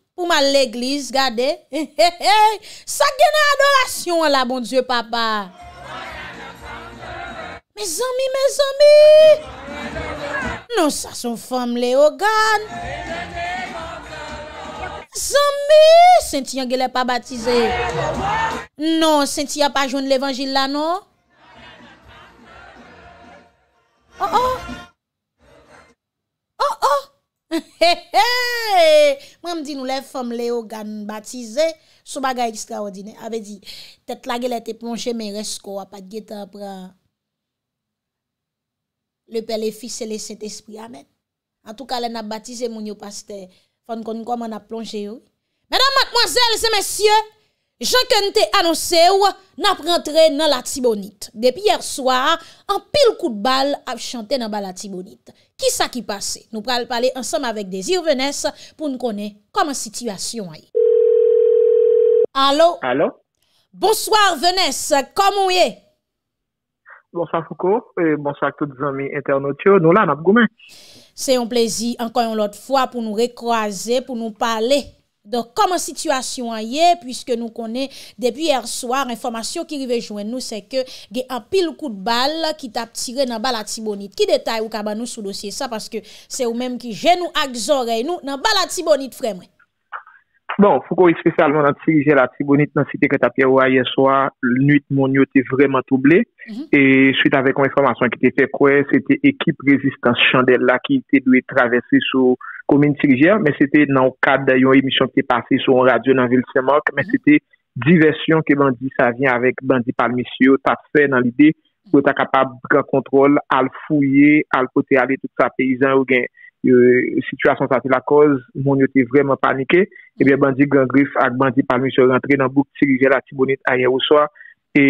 Pouman l'eglise, gade, he he he, sa gen a adorasyon la, bon dieu papa. Me zami, me zami, non sa son fom le, o gane. Me zami, senti yon gen le pa batize. Non, senti yon pa joun l'evangile la, non. Oh oh, oh oh. Mwen mdi nou le fom le yo gan batize, sou bagay ekstraordine. Ave di, tet la gelete plonje me resko apat geta apra le pe le fise le set espri amet. An tou kalen ap batize moun yo paste, fon kon kon kon man ap plonje yo. Mèdam matmoazèl, se mèsyè, jan ke nte anonse yo, nap rentre nan la tibonit. Depi yer swa, an pil kout bal ap chante nan ba la tibonit. Ki sa ki pase? Nou pral pale ansam avèk Desir Venès pou nou konè kom an sityasyon ay. Alo? Alo? Bonswar Venès, kom ou ye? Bonswar Foukou, bonswar koutou zami interno tchou, nou la nap goumen. Seyon plezi, ankan yon lot fwa pou nou rekroaze, pou nou pale. Donk, koman situasyon an ye, pwiske nou konen, debi er soar, informasyon ki rive jwen nou, se ke ge apil kout bal, ki tap tire nan bal atibonit. Ki detay ou kaban nou sou dosye sa, paske se ou menm ki jen nou ak zore nou, nan bal atibonit fremwe. Bon, fou kon ispesalman nan tirije atibonit, nan site ke tapire ou ayer soar, l'nuit moun yo te vreman touble, mhm. et suite avek an informasyon ki te fekwe, se te ekip rezistans chandel la, ki te dwe travesse sou pou men tirijer, men se te nan kade da yon emisyon ki pase sou an radyo nan vil semok, men se mm-hmm. te diversyon ke bandi sa vyen euh, avèk eh bandi palmisio ta fe nan lide, pou ta kapab gran kontrol al fouye al pote ale tout sa peyizan ou gen yon situasyon sa te la koz moun yote vreman panike, e ben bandi gran grif ak bandi palmisio rentre nan bouk tirijer la tibonit a yon ou soa e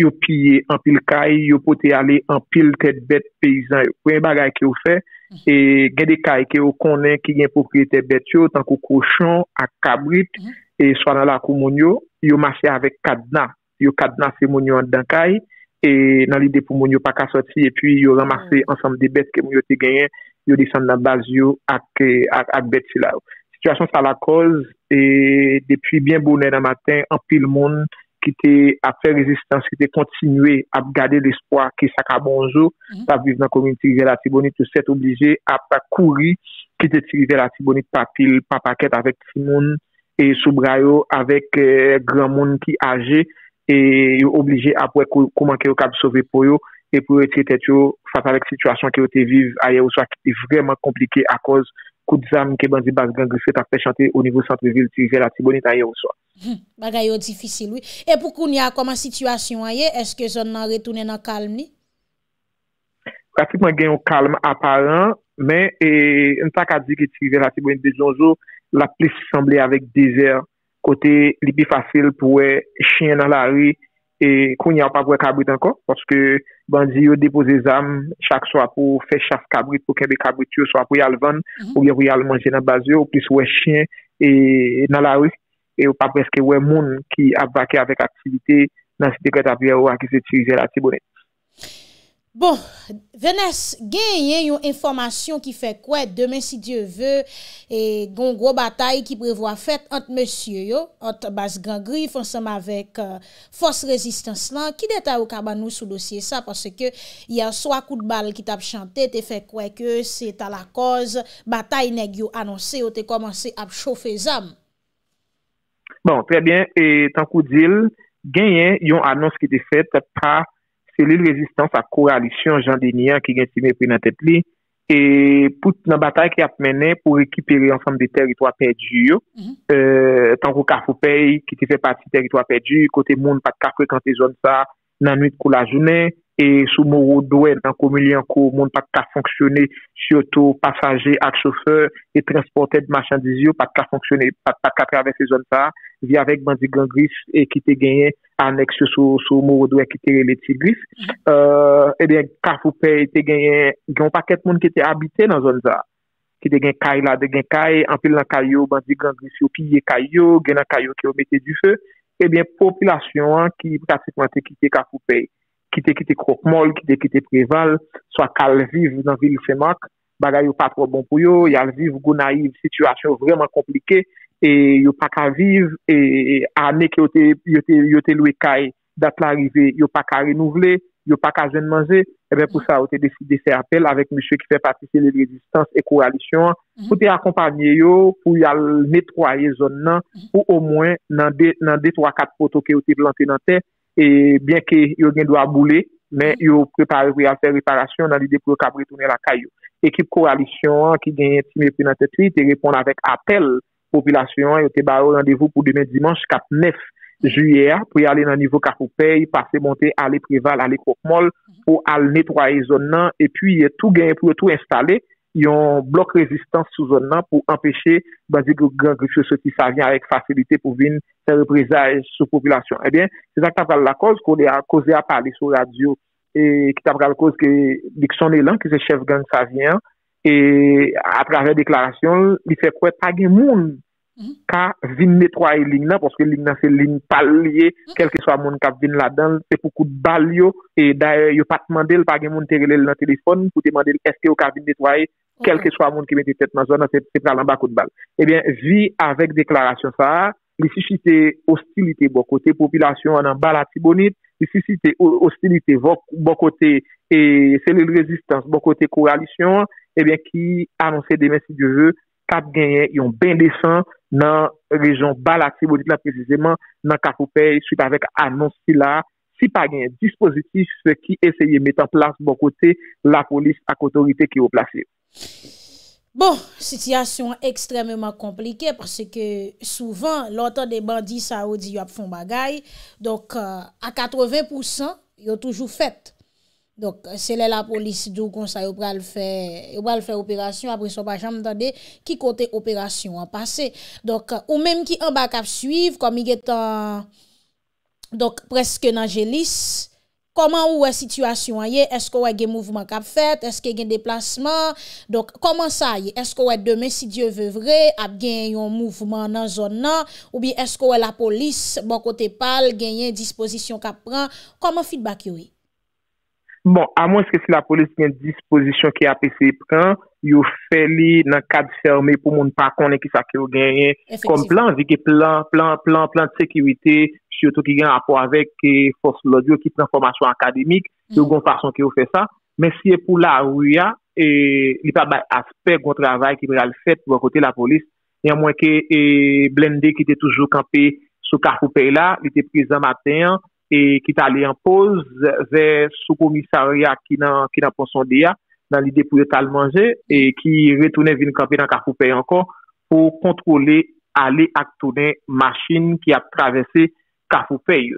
yon piye an pil kaj yon pote ale an pil ket bet peyizan, yon bagay ki ou fey E gen de kaye ke yo konen ki gen propriete bet yo, tanko kouchon ak kabrit, mm-hmm. e swa nan la akou moun yo, yo mase avek kadna. Yo kadna se moun yo an dan kaye, e nan li depou moun yo pak asoti, e pi yo ramase mm-hmm. ansam de bet ke moun yo te genyen, yo disan nan baz yo ak e, bet sila. Sityasyon sa la koz, e depi bien bounen an matin, an pil moun. qui à faire résistance, qui a continué à garder l'espoir que ça a bonjour, mhm. vivre dans la communauté de la Tibonite, tu obligé à courir, qui de la Tibonite, pas pile, pas paquet avec Simon et sous avec euh, grand monde qui âgé et obligé après comment qu'il cap sauver pour eux, et pour être tête face la situation qui était vive ailleurs soit qui est vraiment compliqué à cause kou di zami ke bandi bas gangri fwe takpe chante ou nivou santri vil ti ve la tibouni ta ye ou so. Mbaga hmm, yo difisil ou. E pou kou ni a koman situasyon a ye, eske zon nan retounen nan kalm ni? Pratikman gen yon kalm aparan, men, e mtak a di ki ti ve la tibouni de zon zo, la plis se samble avek dezer, kote li bi fasil pou we chine nan la ri E koun ya wap wè kabrit ankon, pwoske banji yo depoze zam chak swa pou fè chaf kabrit pou kebe kabrit yo swa pou yalvan, mhm. pou yalvou yalmanje nan bazyo, ou pis wè chen e nan la wè, e wap wè moun ki abvake avèk aktivite nan si dekret avyè wè ki se tirize la tibounen. Bon, Venès, gen yen yon informasyon ki fe kwe, demen si Diyo ve, e gon gro batay ki prevo a fet ant mesye yo, ant bas gangri, fonsan ma vek euh, fos rezistans lan, ki de ta ou kaban nou sou dosye sa, parce ke yon swa kout bal ki ta chante, te fe kwe ke se ta la koz, batay neg yo anonse yo te komanse ap chofe zam. Bon, tre bien, e tankou dil, gen yen yon anons ki te fet pa c'est résistance à coalition Jean Denier qui est timé pris dans tête li et pour la bataille qui a menée pour récupérer ensemble des territoires perdus mhm. euh tant qu'au Carrefour qui qui fait partie des territoires perdus, côté monde pas de fréquenter zone ça dans nuit pour la journée et sous Moro dans le commune, monde pas qu'à fonctionner, surtout passagers, à chauffeurs et transporteurs de marchandises, pas qu'à fonctionner, pas qu'à traverser ces zones-là, via avec bandit gangris et qui te gagné annexe sous, sous Moro qui était les tigris, euh, et eh bien, carrefour était te gagné, il y a un paquet de monde qui était habité dans zone-là qui te gen kay la, de gen kay, pile nan kayo, bandi gangris yo, piye kayo, gen nan kayo ki yo mette du feu, eh bien, population hein, qui pratiquement qui était Kafoupé qui te quitte Croque-Molle, qui te quitte Préval, soit qu'elle vive dans la ville saint bagayou pas trop bon pour eux, elle vive go naïve, situation vraiment compliquée, et yo pas qu'à vivre, et année que yo te, yo te, loué date l'arrivée, yo pas qu'à renouveler, yo pas qu'à manger, et bien pour ça, elle a décidé de faire appel avec monsieur qui fait partie de la résistance et coalition, la mhm. coalition, pour te accompagner yo, pour y nettoyer zone mhm. pour au moins, dans deux, dans deux, trois, quatre photos qui ont été planté dans terre, E byen ke yo gen do a boule, men mm. yo preparè wè al fè reparasyon nan lide pou yo kabre tonè la kayo. Ekip koalisyon ki gen yon timè financè tri te repon avèk apel popilasyon, yo te barò randevou pou demè dimanche 4-9 juyèr pou yon alè nan nivou kapou pey, pase montè alè prival, alè kokmol, pou alè netware zon nan, e pi yon tou gen pou yon tou installè, ils ont bloqué la résistance sous zone pour empêcher que bah, ce qui vient avec facilité pour venir le présage sur population. Eh bien, c'est à cause la cause qu'on a causé à parler sur la radio et qui a eu la cause que son élan que ce chef de gang vient et à travers la déclaration, il fait croire qu'il n'y a pas de monde mm-hmm. qui vient nettoyer la ligne parce que la ligne, c'est une ligne palliée mm-hmm. quel que soit le monde qui vient là-dedans, c'est beaucoup de balles. Et d'ailleurs, il n'y a pas demandé à personne de tirer le téléphone pour demander est-ce qu'il y nettoyer kelke chwa moun ki mette tèt nan zon nan tèt nan lan bakot bal. Ebyen, vi avèk deklarasyon fa, li si chite ostilite bo kote, popilasyon anan bala tibonit, li si chite ostilite bo kote, e se li rezistans bo kote koalisyon, ebyen ki anonsè demensi di ve, kap genyen yon ben lesan nan rejon bala tibonit nan prezizèman, nan kap oupey, souk avèk anonsi la, si pa genyen dispositif, se ki esye metan plas bo kote, la polis ak otorite ki ou plase. Bon, sityasyon ekstrememan komplike, pase ke souvan, lotan de bandi sa ou di yo ap fon bagay, dok a 80% yo toujou fet. Dok, se le la polisi doun konsa yo pral fe operasyon, apre soba jan mtande ki kote operasyon an pase. Dok, ou menm ki an bak ap suiv, kom i getan preske nan jelis, Koman ouwe situasyon a ye? Eskou wè gen mouvman kap fet? Eskou wè gen deplasman? Donk, koman sa ye? Eskou wè demen si Diyo vè vre ap gen yon mouvman nan zon nan? Ou bi eskou wè la polis bon kote pal gen yon disposisyon kap pran? Koman feedback yoy? Bon, a mwen eske si la polis gen disposisyon ki ap esey pran, yow feli nan kad ferme pou moun pakon enki sakyo gen yon. Kom plan, zike plan, plan, plan, plan de sekywitey. surtout qui a un rapport avec force l'audio qui prend formation académique, mm. de mm façon qui fait ça. Mais si c'est pour la rue, hein, il n'y a pas d'aspect de travail qui a le fait pour côté la police, il y a moins que Blendé qui était toujours campé sous Carrefour là, il était présent matin hein, et qui est allé en pause vers sous-commissariat qui n'a qui son pas hein, dans l'idée pour pouvoir manger et qui retournait venir camper dans Carrefour encore pour contrôler aller à machine qui a traversé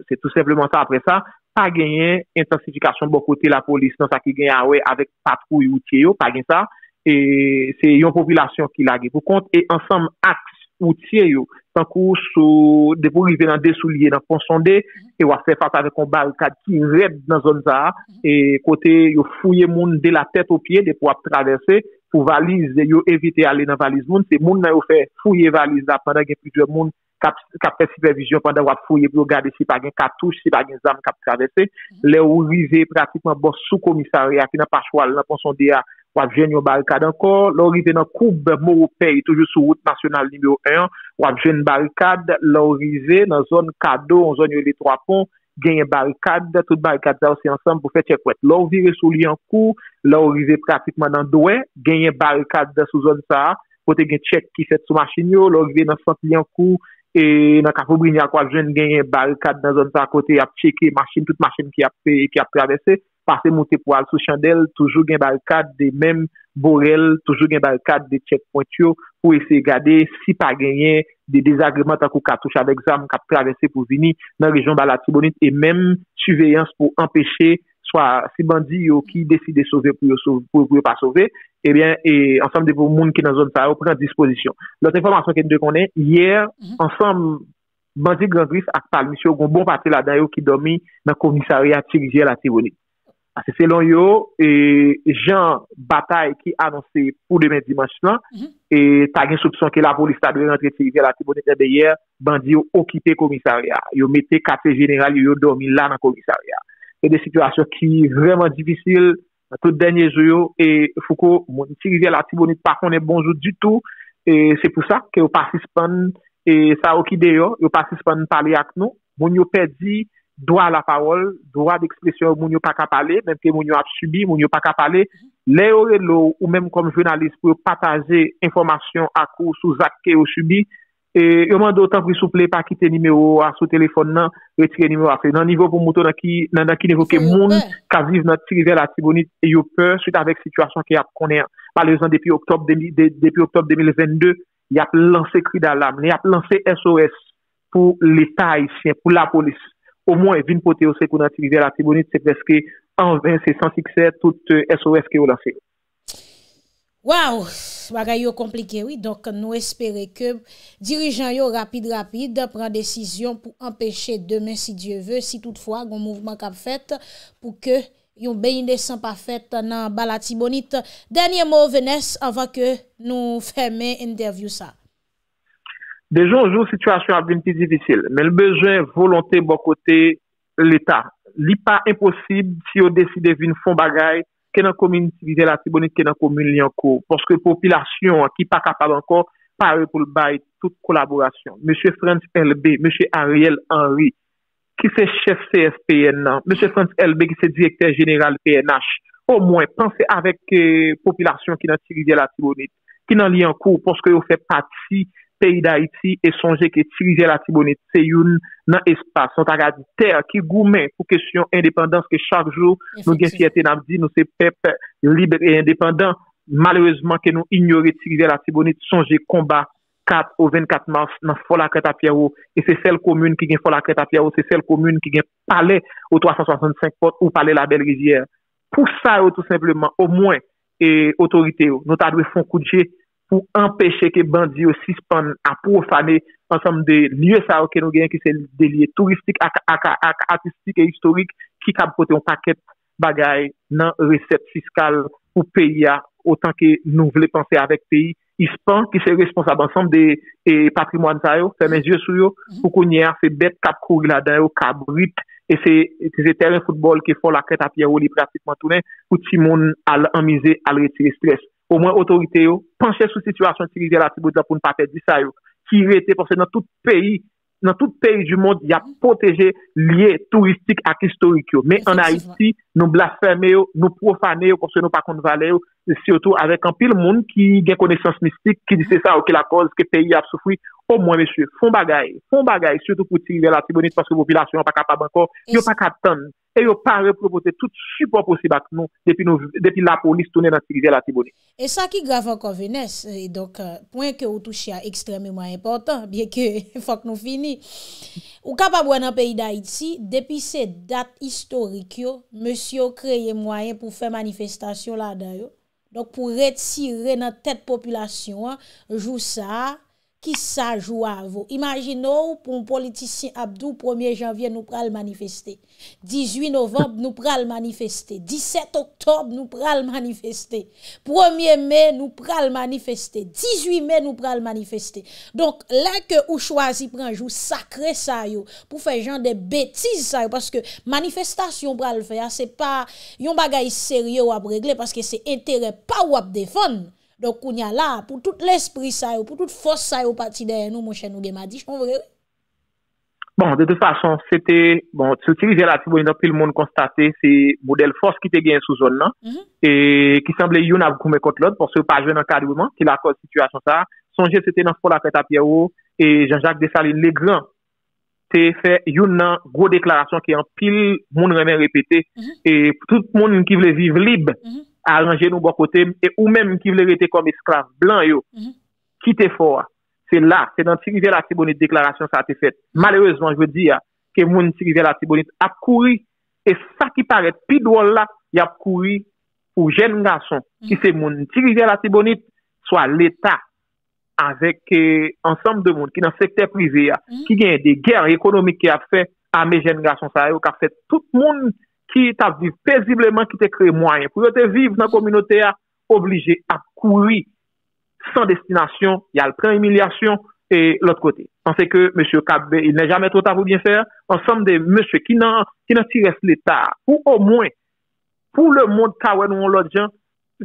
c'est tout simplement ça, après ça, pas gagner intensification, bon côté, la police, non, ça qui gagne, ah ouais, avec patrouille, outil, pas gagner ça, et c'est une population qui l'a et pour compte, et ensemble, axe, outil, tant qu'on, sous, des pourriver dans des souliers, dans fond et on faire fait face avec un barricade qui red dans une zone, et côté, on fouille les gens de la tête aux pieds, de pouvoir traverser, pour valiser, on éviter d'aller dans valise, c'est les gens qui fouiller les valises, pendant plusieurs gens, qui fait supervision pendant qu'on mhm. a fouillez pour regarder si pas de cartouche, si pas de zam qui traversé. Là, on pratiquement sous-commissariat on n'a pas choix, on a son DA, vous une barricade encore. Là, on arrivez dans le courbe Moropay, toujours sur route nationale numéro 1, vous avez une barricade. Là, on dans la zone cadeau, en zone les trois ponts, vous avez une barricade, toute barricade aussi ensemble pour faire check-out. Là, on arrivez sur Liancourt, là, on pratiquement dans On vous avez une barricade sous zone ça, a fait un check qui fait sous machine, là, on dans le centre cour et dans cas où brigner quoi jeune barricade dans zone à côté a checker machine toute machine qui a qui a traversé passé monter pour aller sous chandelle toujours une barricade des mêmes borel toujours une barricade des checkpoint pour essayer garder si pas gagné, des désagréments tant que cartouche avec zam qui a traversé pour venir dans région Balatibonite et même surveillance pour empêcher soit si bandits qui décident de sauver pour pour, pas sauver, eh bien, et ensemble des monde qui dans zone de ça, prend disposition. L'autre information que nous connaissons, hier, mhm. ensemble, bandits Grand Griffe et Palmissio monsieur bon parti là-dedans qui dormi dans un commissariat Tirigé la Tivoli. C'est selon yo, et Jean Bataille qui annoncé pour demain dimanche soir, mhm. et t'as soupçon que la police a dû rentrer Tirigé la Tivoli hier, bandits ont occupé le commissariat. Ils ont mis quartier général, ils ont dormi là dans le commissariat. Se de situasyon ki vreman divisil, tout denye zoyo, e fou ko, moun ti rivela ti bonit, pa konen bonjou du tout, e se pou sa, ke yo pasispon, e sa wakide yo, yo pasispon pale ak nou, moun yo pedi, dwa la parol, dwa dekspresyon, moun yo pa ka pale, menm ke moun yo ap subi, moun yo pa ka pale, le yo relo, ou menm kom jwinalist, pou pataje informasyon akou, sou zakke yo subi, E, yo man do tan pou souple pa ki te nime ou a sou telefon nan, yo ti ke nime ou a fe. Nan nivou pou moutou nan ki nivou ke moun, ka viz nan ti rive la tibonit, e yo pe, suite avek situasyon ki ap konen, palez nan depi oktob 2022, yap lanse kri dalam, yap lanse SOS pou l'Etat isyen, pou la polis. O moun e vin pote yo se kou nan ti rive la tibonit, se pweske an ven se san sikse tout euh, SOS ki yo la fe. Waww! Bagay yo komplike, oui, donk nou espere ke dirijan yo rapide-rapide pran desisyon pou empèche demè si Diyo vè, si toutfwa goun mouvman kap fèt pou ke yon bè yon desan pa fèt nan balati bonit. Dènyè mò vè nès avan ke nou fèmè interview sa. Dejè anjou, situasyon avè yon ti zivisil. Men lbejè volante bokote l'Etat. Li pa imposib si yo deside vin fon bagay dans la commune de la Tibonite, est dans la commune Liancourt, parce que la population qui n'est pas capable encore, parler pour le bail, toute collaboration. M. Franz LB, M. Ariel Henry, qui est chef CSPN, M. Franz LB, qui est directeur général PNH, au moins, pensez avec euh, la population qui est dans la Tibonite, qui est dans Liancourt, parce que vous fait partie pays d'Haïti et la ke c'est une se yon nan espas, son terre qui ter ki goumen pou kesyon que chaque chak jou nou gen fiyete nan di nou se pep indépendants. Malheureusement, que nous nous nou la tibonite combat sonje combat 4 au 24 mars nan et et c'est celle commune qui ki gen à Apiawo c'est celle commune qui gagne parler au 365 portes ou palais la belle rivière. Pour ça, tout simplement, au moins, et autorité notamment nou ta dwe de pour empêcher que bandits aussi à profaner ensemble des lieux ça qui c'est des lieux touristiques artistiques et historiques qui capotent un paquet bagailles dans recette fiscale pour pays hein. autant que nous voulons penser avec pays hispan qui sont responsables ensemble des patrimoines ça fait mes yeux sur mm-hmm. pour qu'on y ait, ces bêtes cap courir là-dedans et c'est c'est terrains football qui font la quête à pierre pratiquement tout pour tout le monde à l'amuser à retirer stress ou mwen otorite yo, panche sou situasyon ki rize la tibou dapoun pa fe disay yo, ki rete, pou se nan tout peyi, nan tout peyi di moun ya poteje liye turistik ak istorik yo. Men an a iti, nou blasfeme yo, nou profane yo, kon se nou pa kon valè yo, sio tou avèk an pil moun ki gen konechans mistik, ki disè sa ou ki la koz, ki peyi ap soufoui, ou mwen mèche, fon bagay, fon bagay, sio tou pou tiri ve la Tibonis, paske popilasyon pa kapab anko, yo pa katan, yo pa repropote tout chupan posibak nou, depi la polis tounen nan tiri ve la Tibonis. E sa ki grav anko vènes, euh, pouen ke ou tou chia ekstremèman important, bie ke fok nou fini, Ou kap ap wè nan peyi da iti, depi se dat istorik yo, monsi yo kreye mwayen pou fè manifestation la da yo. Donk pou retire nan tèt populasyon, jou sa... Ki sajou avou, imagino pou m politisyen Abdou, 1er janvye nou pral manifeste, 18 novembe nou pral manifeste, 17 oktob nou pral manifeste, 1er me nou pral manifeste, 18 me nou pral manifeste. Donk la ke ou chwazi pranjou sakre sa yo pou fe jan de betize sa yo, paske manifestasyon pral fe, a se pa yon bagay seryo wap regle paske se entere pa wap defon. Do koun ya la, pou tout l'esprit sa yo, pou tout fos sa yo pati deye nou mwen chen nou gen ma di, chan vre? Bon, de tout fason, c'ete, bon, s'utilize la tibou, yon nan pil moun konstate, se model fos ki te gen sou zon nan, e ki semble yon avou koume kotlod, pou se ou pa jwen nan kadouman, ki la kouz situasyon sa, son jep se te nan spol apet apyawo, e janjak de sali le gran, se fè yon nan gro deklarasyon ki an pil moun remen repete, e tout moun yon ki vle vive libe, mhm. Bon mhm. a ranger nou bo kote, e ou menm ki vle rete kom esklave blan yo, ki te for, se la, se nan tiriver la tibonite deklarasyon sa te fet, malerezman, je ve di ya, ke moun tiriver la tibonite ap kouri, e sa ki paret, pi dwo la, ya kouri ou jen nga son, ki se moun tiriver la tibonite, swa l'Etat, avek ensembe de moun, ki nan sekte privi ya, ki genye de ger ekonomik ki ap fe, a me jen nga son sa yo, ka fet tout moun, ta vive pezibleman ki te kre moyen. Pou yo te vive nan kominote a oblije ap kouri san destinasyon, yal pren emilyasyon e lot kote. Anse ke M. Kabbe, il ne jame trot avou bienfer ansem de M. kinan si res l'Etat pou o mwen pou le moun kawen ou l'odjan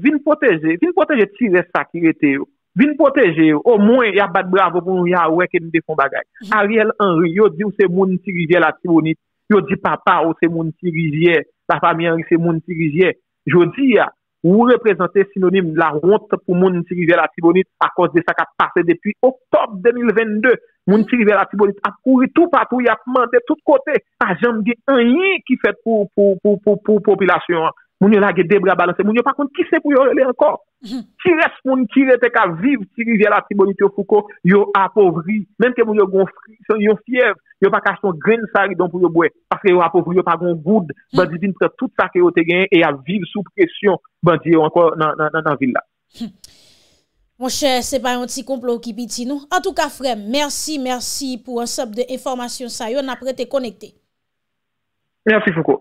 vin proteje, vin proteje si res sakirete yo. Vin proteje yo, o mwen ya bat bravo pou nou ya weke nou defon bagay. Ariel en riyo di ou se moun ti rivye la tibouni Je dis papa ou c'est mon petit Rivière, la famille Henri, c'est mon petit rivière je dis ah, vous ou synonyme de la honte pour mon petit rivière la tibonite à cause de qui a passé depuis octobre 2022. mon rivière rivière la tibonite a couru tout il a mande de toutes côtés. jam gen un ki qui fait pour pour pour population. Hein. Moun yo la ge debra balanse, moun yo pa kont ki se pou yo rele ankor. Ki res moun, ki rete ka viv, si rive la tribolite yo fuko, yo apovri. Menm ke moun yo gon fri, son yo fiev, yo pa kache ton gren saridon pou yo bwe. Apre yo apovri, yo pa gon goud, mhm. ba di din pre tout sa ki yo te gen, mhm. e a viv sou presyon, ba di yo ankor nan villa. Moun che, se pa yon ti komplo ki biti nou. An tou ka frem, mersi, mersi pou an sep de informasyon sa, yo na pre te konekte. Mersi fuko.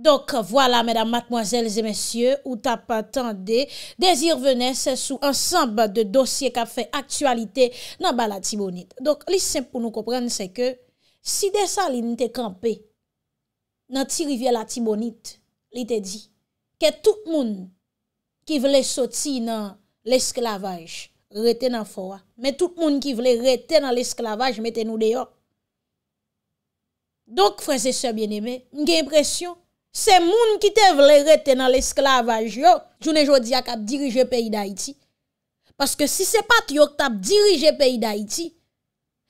Donk, wala, mèdam, matmoazèl, zè, mèsyè, ou ta patan de, de zir vene se sou ansamba de dosye ka fe aktualite nan bala timonit. Donk, li semp pou nou kopren, se ke, si de sa li nite kampe, nan ti rivye la timonit, li te di, ke tout moun ki vle soti nan l'esklavaj, rete nan fowa. Men tout moun ki vle rete nan l'esklavaj, mette nou deyon. Donk, franze sè, bienemè, ngey impresyon, Se moun ki te vle rete nan l esklavaj yo, jounen jodi a kap dirije peyi da iti. Paske si se pat yo k tap dirije peyi da iti,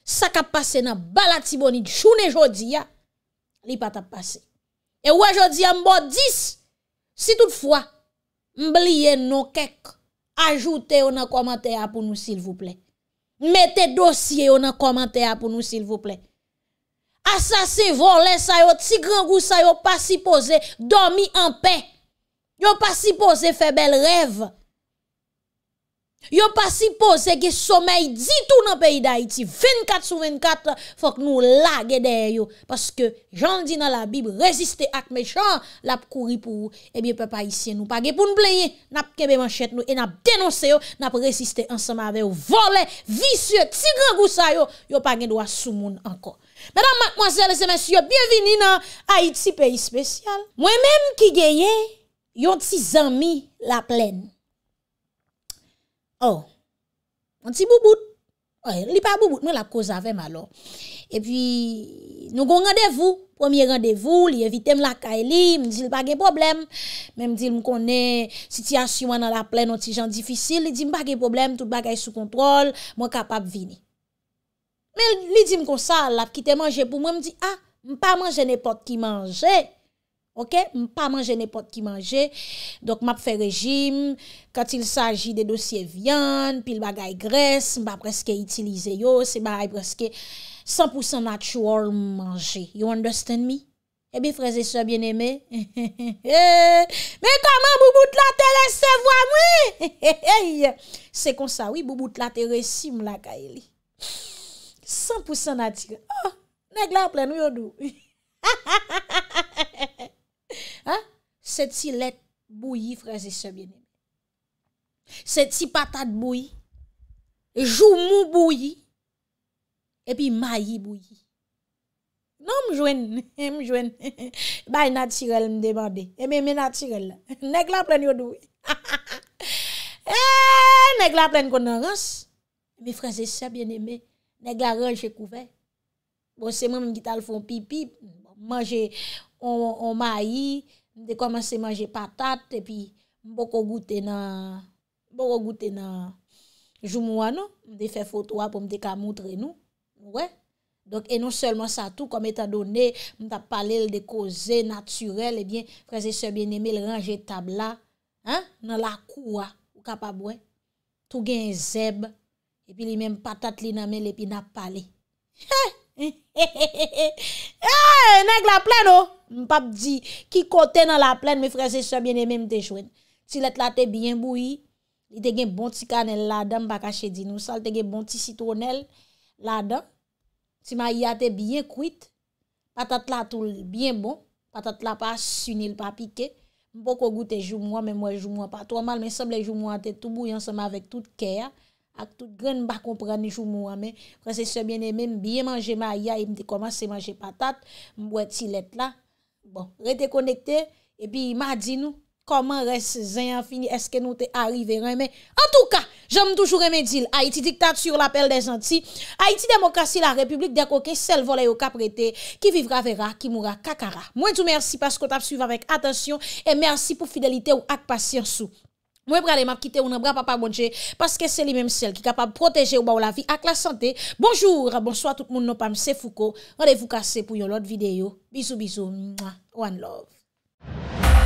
sa kap pase nan balati boni jounen jodi a, li pat ap pase. E wajodi a mbo dis, si toutfwa, mbliye nokek ajoute yo nan komante a pou nou silvouple. Mete dosye yo nan komante a pou nou silvouple. Asase volen sa yo, tigran gousa yo, pasipoze, domi anpe. Yo pasipoze febel rev. Yo pasipoze ge somay ditou nan peyi da iti, 24 sou 24, fok nou la gede yo. Paske jan di nan la bib, reziste ak mechan, lap kouri pou ou, ebi pe pa isye nou. Page pou npleye, nap kebe manchet nou, e nap denonse yo, nap reziste ansama ave yo. Volen, visye, tigran gousa yo, yo page doa sou moun anko. Madame, mademoiselles et messieurs, bienvenue dans Haïti, pays spécial. Moi-même qui gagne, yon ti zanmi la plaine. Oh, yon ti bouboute. Oh, yon li pa bouboute, mwen la cause avem alors. Oh. Et puis, nou gon randevou, premier randevou, li evite m la kae li, m di l pa ge problem. Mè m di l m konè, si ti asywa nan la plaine, yon ti jan difficile, li di m pa ge problem, tout bagay sou kontrol, mwen kapap vini. Men li di m kon sa la, ki te manje pou mwen, m di, ah, m pa manje nepot ki manje, ok? M pa manje nepot ki manje, dok m ap fe rejim, kat il saji de dosye vyan, pi l bagay gres, m ba preske itilize yo, se bagay preske 100% natural manje, you understand mi? Ebi, freze se bieneme, he he he he he he, men kaman bou bout la te lese vwa mwen, he he he he he he, se kon sa, oui, bou bout la te resi m la ka e li, he he he he he he, 100% natirel. Oh, neg la plen ou yon dou. Sè ah, ti let bouyi, frèze se bine. Sè ti patat bouyi, jou mou bouyi, epi mayi bouyi. Non mjwen, mjwen. Bay natirel mdebande. Eme eh, mè natirel la. Neg eh, la plen yon dou. Ha ha ha ha. Eee, neg la plen konorans. Eme frèze se bine mè. Nèk la ranjè kouvè. Bon, seman mwen gital foun pipi, manjè, on ma yi, mwen de komanse manjè patat, epi, mwen bo kogoutè nan, bo kogoutè nan joumouan nou, mwen de fè fotwa pou mwen de kamoutre nou, wè. Donk, e non sèlman sa tou, kome ta donè, mwen ta pale l de kozè naturel, ebyen, prezè sè mwen eme l ranjè tabla, nan la kouwa, ou kapabwen, tou gen zèb, E pi li men patat li nan men le pi nap pale. He, he, he, he, he, he, he, he, he, he, he. He, nek la plen, ho. M pap di ki kote nan la plen, me frese sa biene men mte jwede. Si let la te bien boui, li te gen bon ti kanel la dan baka chedi nou. Sal te gen bon ti sitonel la dan. Si maya te bien kuit, patat la tou bien bon, patat la pa sunil pa pike. M poko goute jou mouan, men mwen jou mouan pa. To anmal, men se m le jou mouan, te tou mouyan seman vek tout keya. ak tout gren ba kompran nijou mou ame, prese se bien eme, mbiye manje ma aya, mde koman se manje patat, mwe ti let la, bon, rete konekte, epi ma di nou, koman res zayan fini, eske nou te arrive reme, an tou ka, jom toujou reme dil, Haiti diktat sur la pel de zanti, Haiti demokrasi la republik de koke, sel vole yo ka prete, ki vivra vera, ki mura kakara, mwen tou mersi paskot ap suyve avèk atasyon, e mersi pou fidelite ou ak pasyersou. Mwen pre ale map kite ou nan bra papa bonje Paske se li menm sel ki kapab proteje ou ba ou la vi ak la sante Bonjou, bonsoit tout moun nou pam, se fouko Wadevou kase pou yon lot videyo Bizou, bizou, mwa, one love